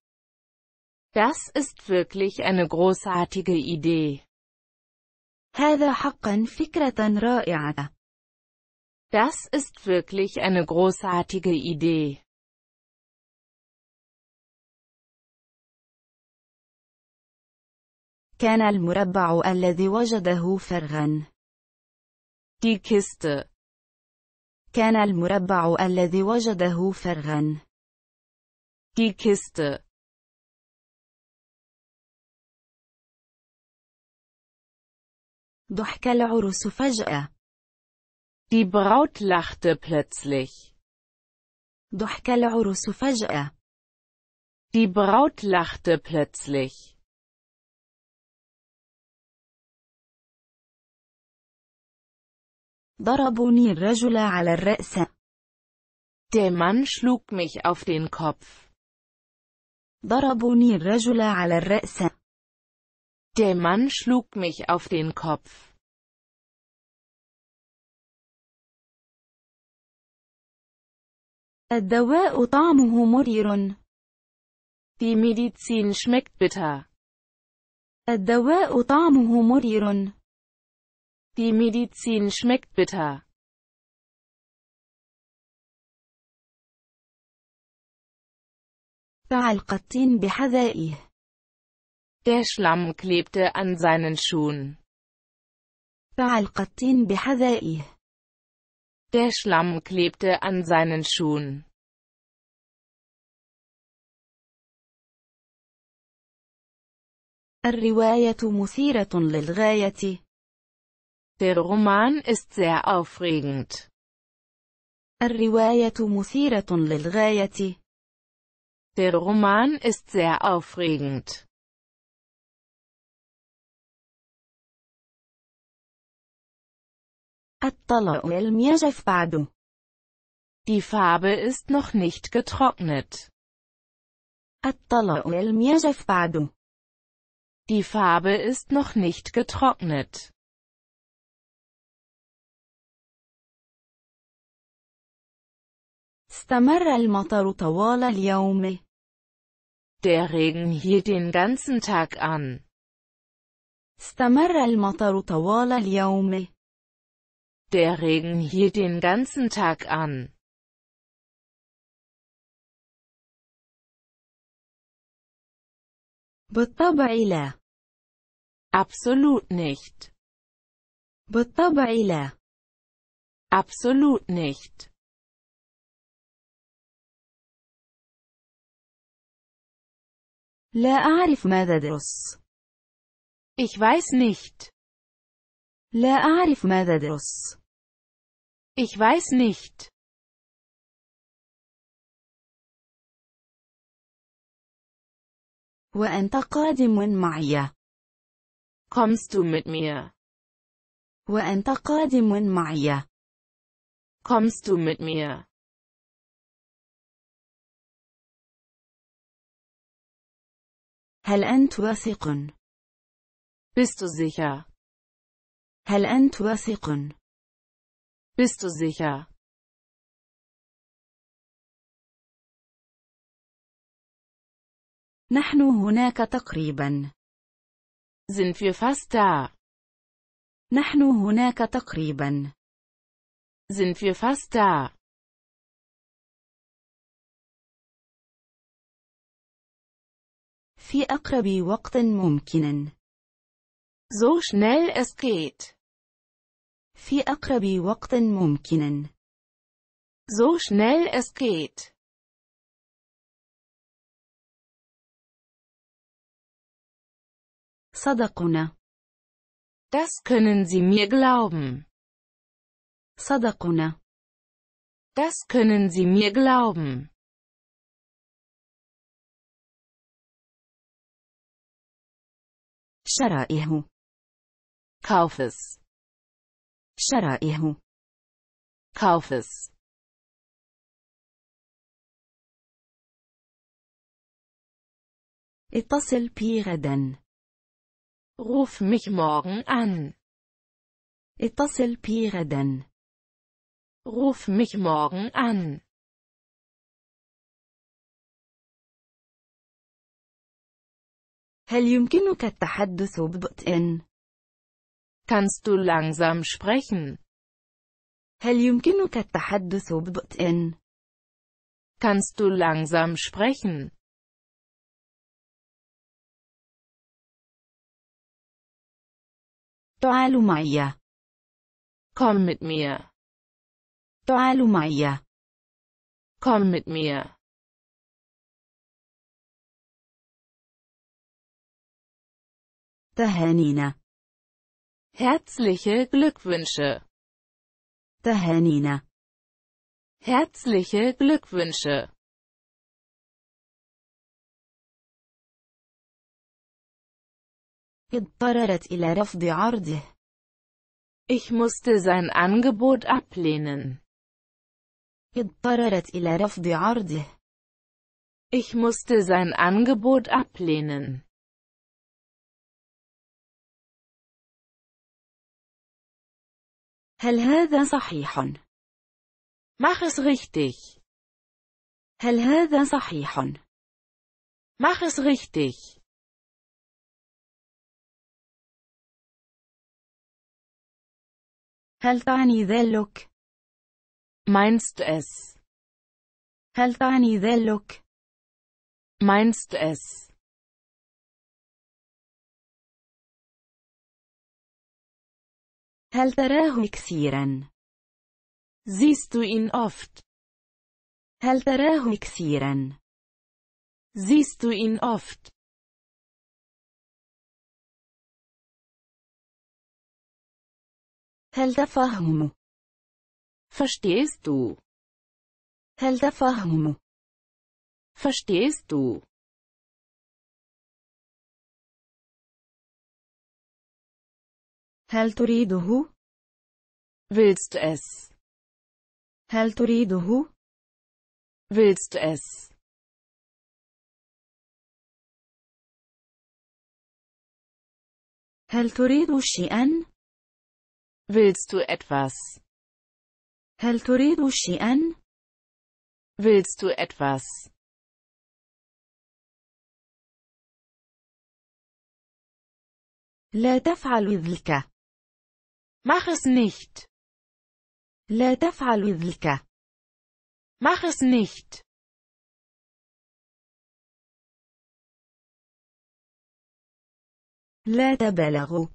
Das ist wirklich eine großartige Idee. هذا حقا فكرة رائعة. Das ist wirklich eine großartige Idee. كان المربع الذي وجده فرغا. Die Kiste, كان المربع الذي وجده فرغا. Die Kiste. ضحك العروس فجأة. Die Braut lachte plötzlich. ضحك العروس فجأة. Die Braut lachte plötzlich. ضربني الرجل على الرأس. Der Mann schlug mich auf den Kopf. ضربني الرجل على الرأس. Der Mann schlug mich auf den Kopf. الدواء طعمه مرير. Die Medizin schmeckt bitter. الدواء طعمه مرير. Die Medizin schmeckt bitter. تعلقت بحذائه. Der Schlamm klebte an seinen Schuhen. تعلقت بحذائه. Der Schlamm klebte an seinen Schuhen. الرواية مثيرة للغاية. Der Roman ist sehr aufregend. Der Roman ist sehr aufregend. Die Farbe ist noch nicht getrocknet. Die Farbe ist noch nicht getrocknet. استمر المطر طوال اليوم. Der Regen hielt den ganzen Tag an. استمر المطر طوال اليوم. Der Regen hielt den ganzen Tag an. بالطبع لا. Absolut nicht. بالطبع لا. Absolut nicht. لا أعرف ماذا درس. Ich weiß nicht. لا أعرف ماذا درس. Ich weiß nicht. وأنت قادم معي. Kommst du mit mir? وأنت قادم معي. Kommst du mit mir? هل أنت واثق؟ Bist du sicher? هل أنت واثق؟ Bist du sicher? نحن هناك تقريبا. Sind wir fast da? نحن هناك تقريبا. Sind wir fast da? في أقرب وقت ممكن. So schnell es geht. في أقرب وقت ممكن. So schnell es geht. صدقنا. Das können Sie mir glauben. صدقنا. Das können Sie mir glauben. شرائه Kauf es. شرائه Kauf es. اتصل بي غدا. Ruf mich morgen an. اتصل بي غدا. Ruf mich morgen an. هل يمكنك التحدث ببطء؟ Kannst du langsam sprechen? هل يمكنك التحدث ببطء؟ Kannst du langsam sprechen? تعال معي. Komm mit mir. تعال معي. Komm mit mir. Tahanina. Herzliche Glückwünsche. Tahanina. Herzliche Glückwünsche. اضطررت إلى رفض عرضه. Ich musste sein Angebot ablehnen. اضطررت إلى رفض عرضه. Ich musste sein Angebot ablehnen. هل هذا صحيح؟ Mach es richtig. هل هذا صحيح؟ Mach es richtig. هل تعني ذلك؟ Meinst du es? هل تعني ذلك؟ Meinst du es? هل تراه Siehst du ihn oft? هل تراه Siehst du ihn oft? هل تفهم؟ Verstehst du? هل تفهم؟ Verstehst du? هل تريده؟ Willst es? هل تريده؟ Willst es? هل تريد شيئا؟ Willst du etwas? هل تريد شيئا؟ Willst du etwas? لا تفعل ذلك. Mach es nicht. لا تفعل ذلك. Mach es nicht. لا تبالغوا.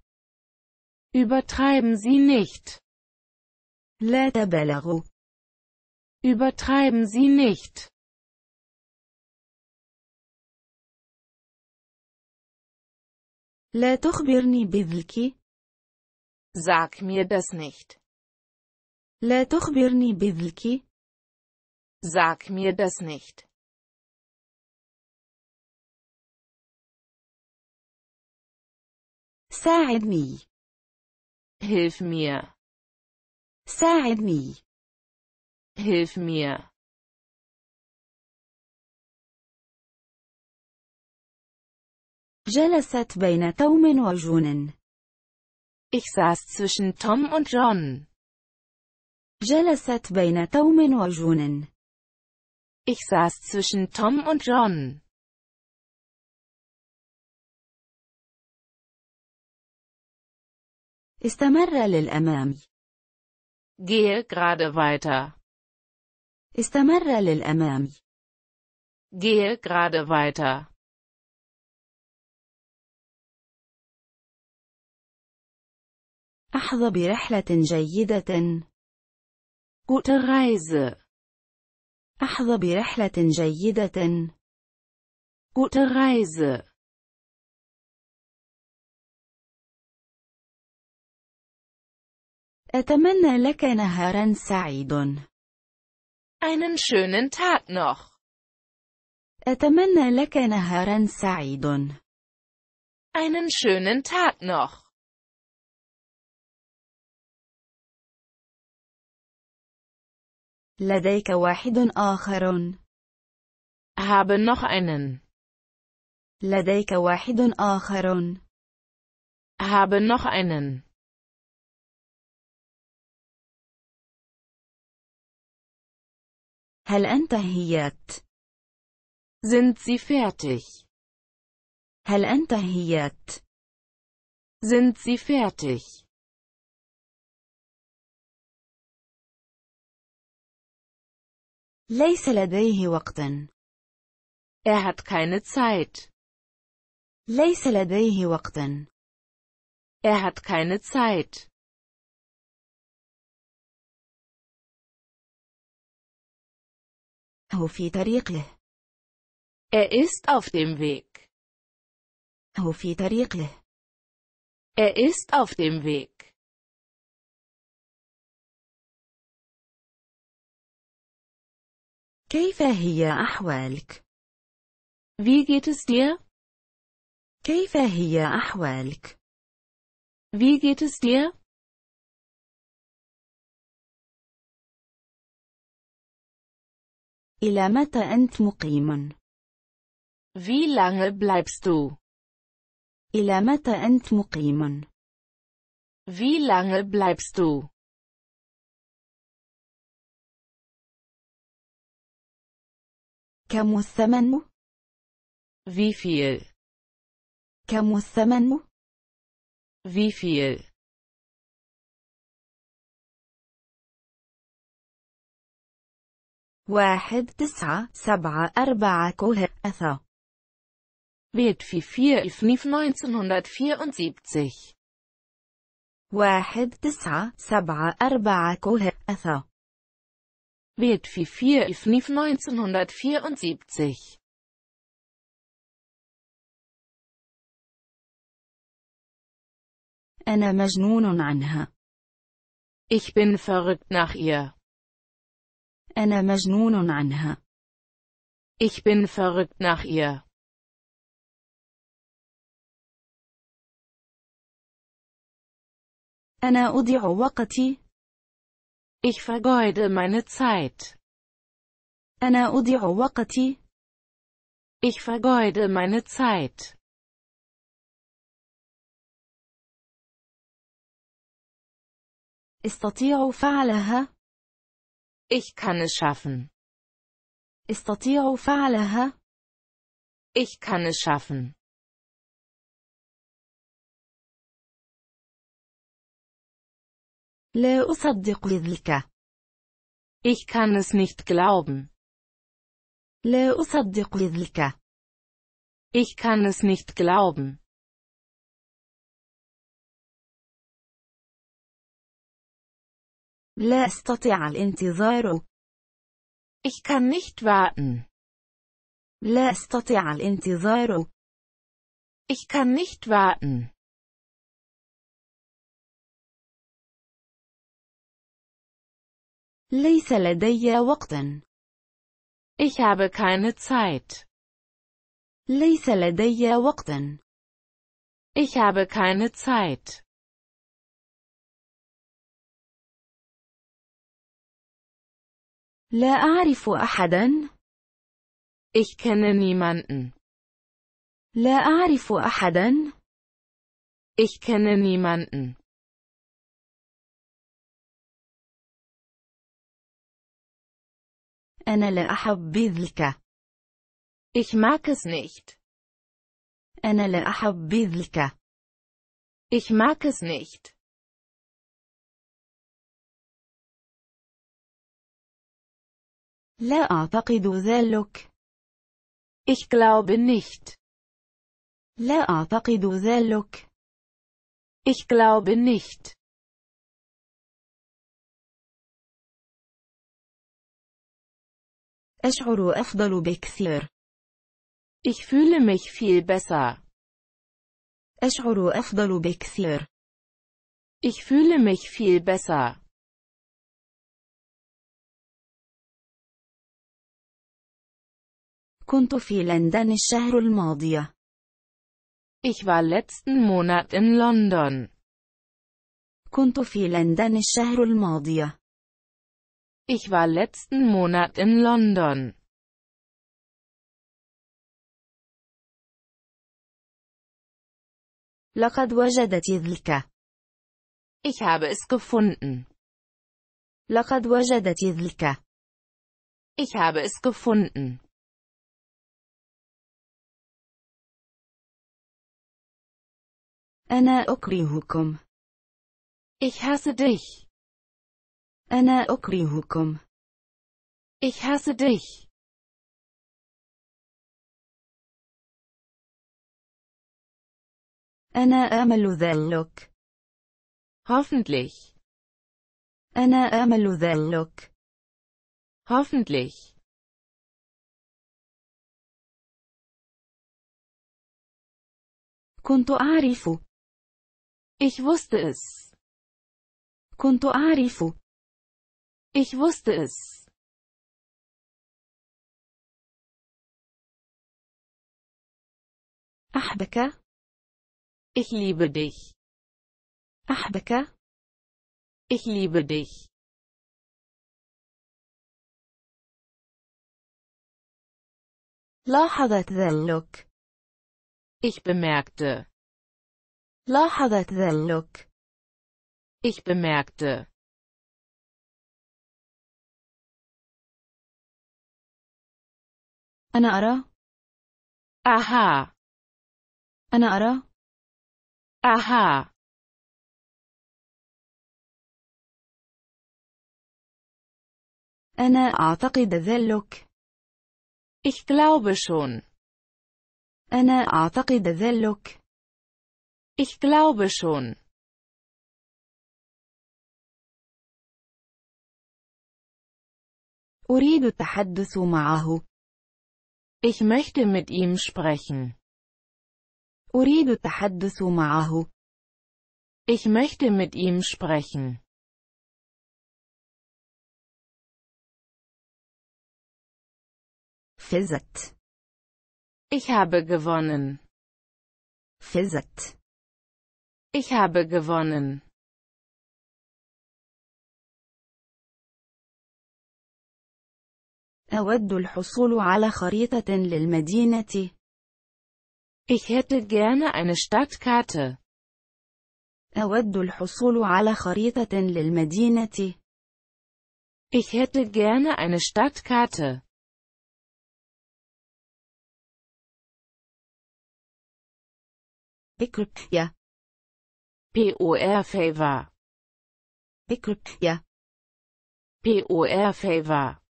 Übertreiben Sie nicht. لا تبالغوا. Übertreiben Sie nicht. لا تخبرني بذلك. Sag mir das nicht. لا تخبرني بذلك. Sag mir das nicht. ساعدني. Hilf mir. ساعدني. Hilf mir. جلست بين توم وجون. Ich saß zwischen Tom und John. جلست بين توم وجون. Ich saß zwischen Tom und John. استمر للأمام. Gehe gerade weiter. استمر للأمام. Gehe gerade weiter. أحظى برحلة جيدة. Gute Reise. أحظى برحلة جيدة. Gute Reise. أتمنى لك نهارا سعيد. Einen schönen Tag noch. أتمنى لك نهارا سعيد. Einen schönen Tag noch. لديك واحد آخر. Habe noch einen. لديك واحد آخر. Habe noch einen. هل انتهيت؟ Sind Sie fertig? هل انتهيت؟ Sind Sie fertig? ليس لديه وقت. Er hat keine Zeit. ليس لديه وقت. Er hat keine Zeit. هو في طريقه. Er ist auf dem Weg. هو في طريقه. Er ist auf dem Weg. كيف هي أحوالك؟ Wie geht es dir? كيف هي أحوالك؟ Wie geht es dir? إلى متى أنت مقيم؟ Wie lange bleibst du? إلى متى أنت مقيم؟ Wie lange bleibst du? كم الثمن؟ في فيل كم الثمن؟ في فيل واحد تسعة سبعة أربعة كوه أثا بيت في فيل في 1974 واحد تسعة سبعة أربعة كوه أثا Wet 4 FNIF 1974「أنا مجنون عنها. Ich bin verrückt nach ihr. أنا مجنون عنها. Ich bin verrückt nach ihr. أنا أضيع ich vergeude meine Zeit. أنا أضيع وقتي. Ich vergeude meine Zeit. استطيع فعلها. Ich kann es schaffen. استطيع فعلها. Ich kann es schaffen. لا أصدق ذلك. Ich kann es nicht glauben. لا أصدق ذلك. Ich kann es nicht glauben. لا أستطيع الانتظار. Ich kann nicht warten. لا أستطيع الانتظار. Ich kann nicht warten. ليس لدي وقت. Ich habe keine Zeit. ليس لدي وقت. Ich habe keine Zeit. لا أعرف أحدا. Ich kenne niemanden. لا أعرف أحدا. Ich kenne niemanden. أنا لا أحب بذلك. Ich mag es nicht. أنا لا أحب بذلك. Ich mag es nicht. لا أعتقد ذلك. Ich glaube nicht. لا أعتقد ذلك. Ich glaube nicht. أشعر أفضل بكثير. Ich fühle mich viel besser. أشعر أفضل بكثير. Ich fühle mich viel besser. كنت في لندن الشهر الماضي. Ich war letzten Monat in London. كنت في لندن الشهر الماضي. Ich war letzten Monat in London. لقد وجدت الذكة. Ich habe es gefunden. لقد وجدت الذكة. Ich habe es gefunden. أنا أكرهكم. Ich hasse dich. Anna أكرهكم. Ich hasse dich. Anna آمل ذلك. Hoffentlich. Anna آمل ذلك. Hoffentlich. كنت أعرف. Ich wusste es. كنت أعرف. Ich wusste es. Ahbeke. Ich liebe dich. Ahbeke. Ich liebe dich. لاحظت ذلك. Ich bemerkte. لاحظت ذلك. Ich bemerkte. أنا أرى. أها. أنا أرى. أها. أنا أعتقد ذلك. Ich glaube schon. أنا أعتقد ذلك. Ich glaube schon. أريد التحدث معه. Ich möchte mit ihm sprechen. أريد التحدث معه. Ich möchte mit ihm sprechen. فزت. Ich habe gewonnen. فزت. Ich habe gewonnen. أود الحصول على خريطة للمدينة. Ich hätte gerne eine Stadtkarte. أود الحصول على خريطة للمدينة. Ich hätte gerne eine Stadtkarte. اكرب يا POR favor. اكرب يا POR favor.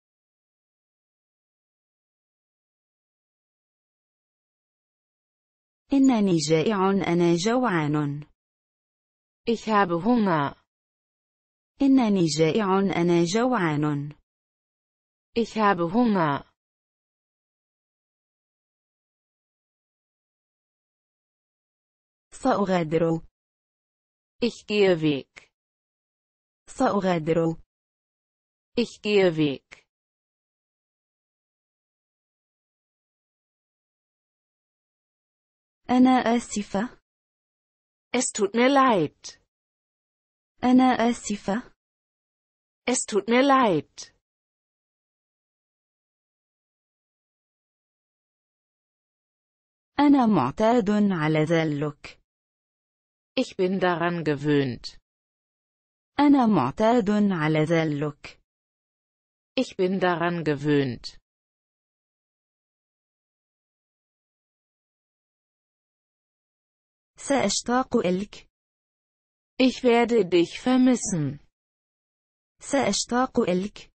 إنني جائع أنا جوعان. Ich habe Hunger. إنني جائع أنا جوعان. Ich habe Hunger. سأغادر. Ich gehe weg. سأغادر. Ich gehe weg. أنا آسفة. Es tut mir leid. أنا آسفة. Es tut mir leid. أنا معتاد على ذلك. Ich bin daran gewöhnt. أنا معتاد على ذلك. Ich bin daran gewöhnt. سأشتاق لك. Ich werde dich vermissen. سأشتاق لك.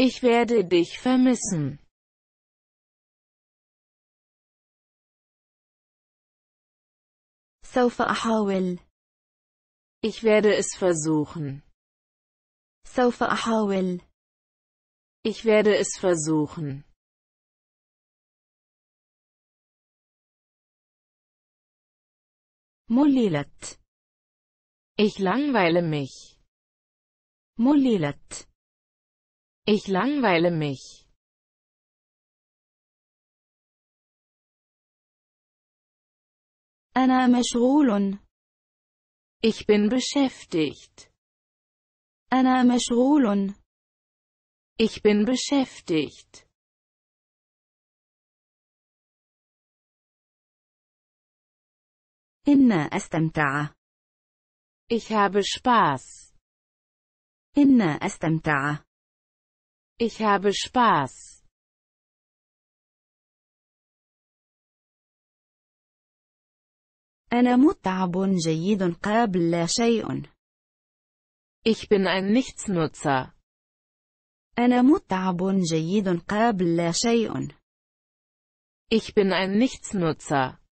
Ich werde dich vermissen. سوف أحاول. Ich werde es versuchen. سوف أحاول. Ich werde es versuchen. مللت Ich langweile mich. مللت Ich langweile mich. أنا مشغول. Ich bin beschäftigt. أنا مشغول. Ich bin beschäftigt. Inna أستمتع. Ich habe Spaß. Inna أستمتع. Ich habe Spaß. أنا متعب جيد قبل لا شيء. Ich bin ein Nichtsnutzer. أنا متعب جيد قبل لا شيء. Ich bin ein Nichtsnutzer.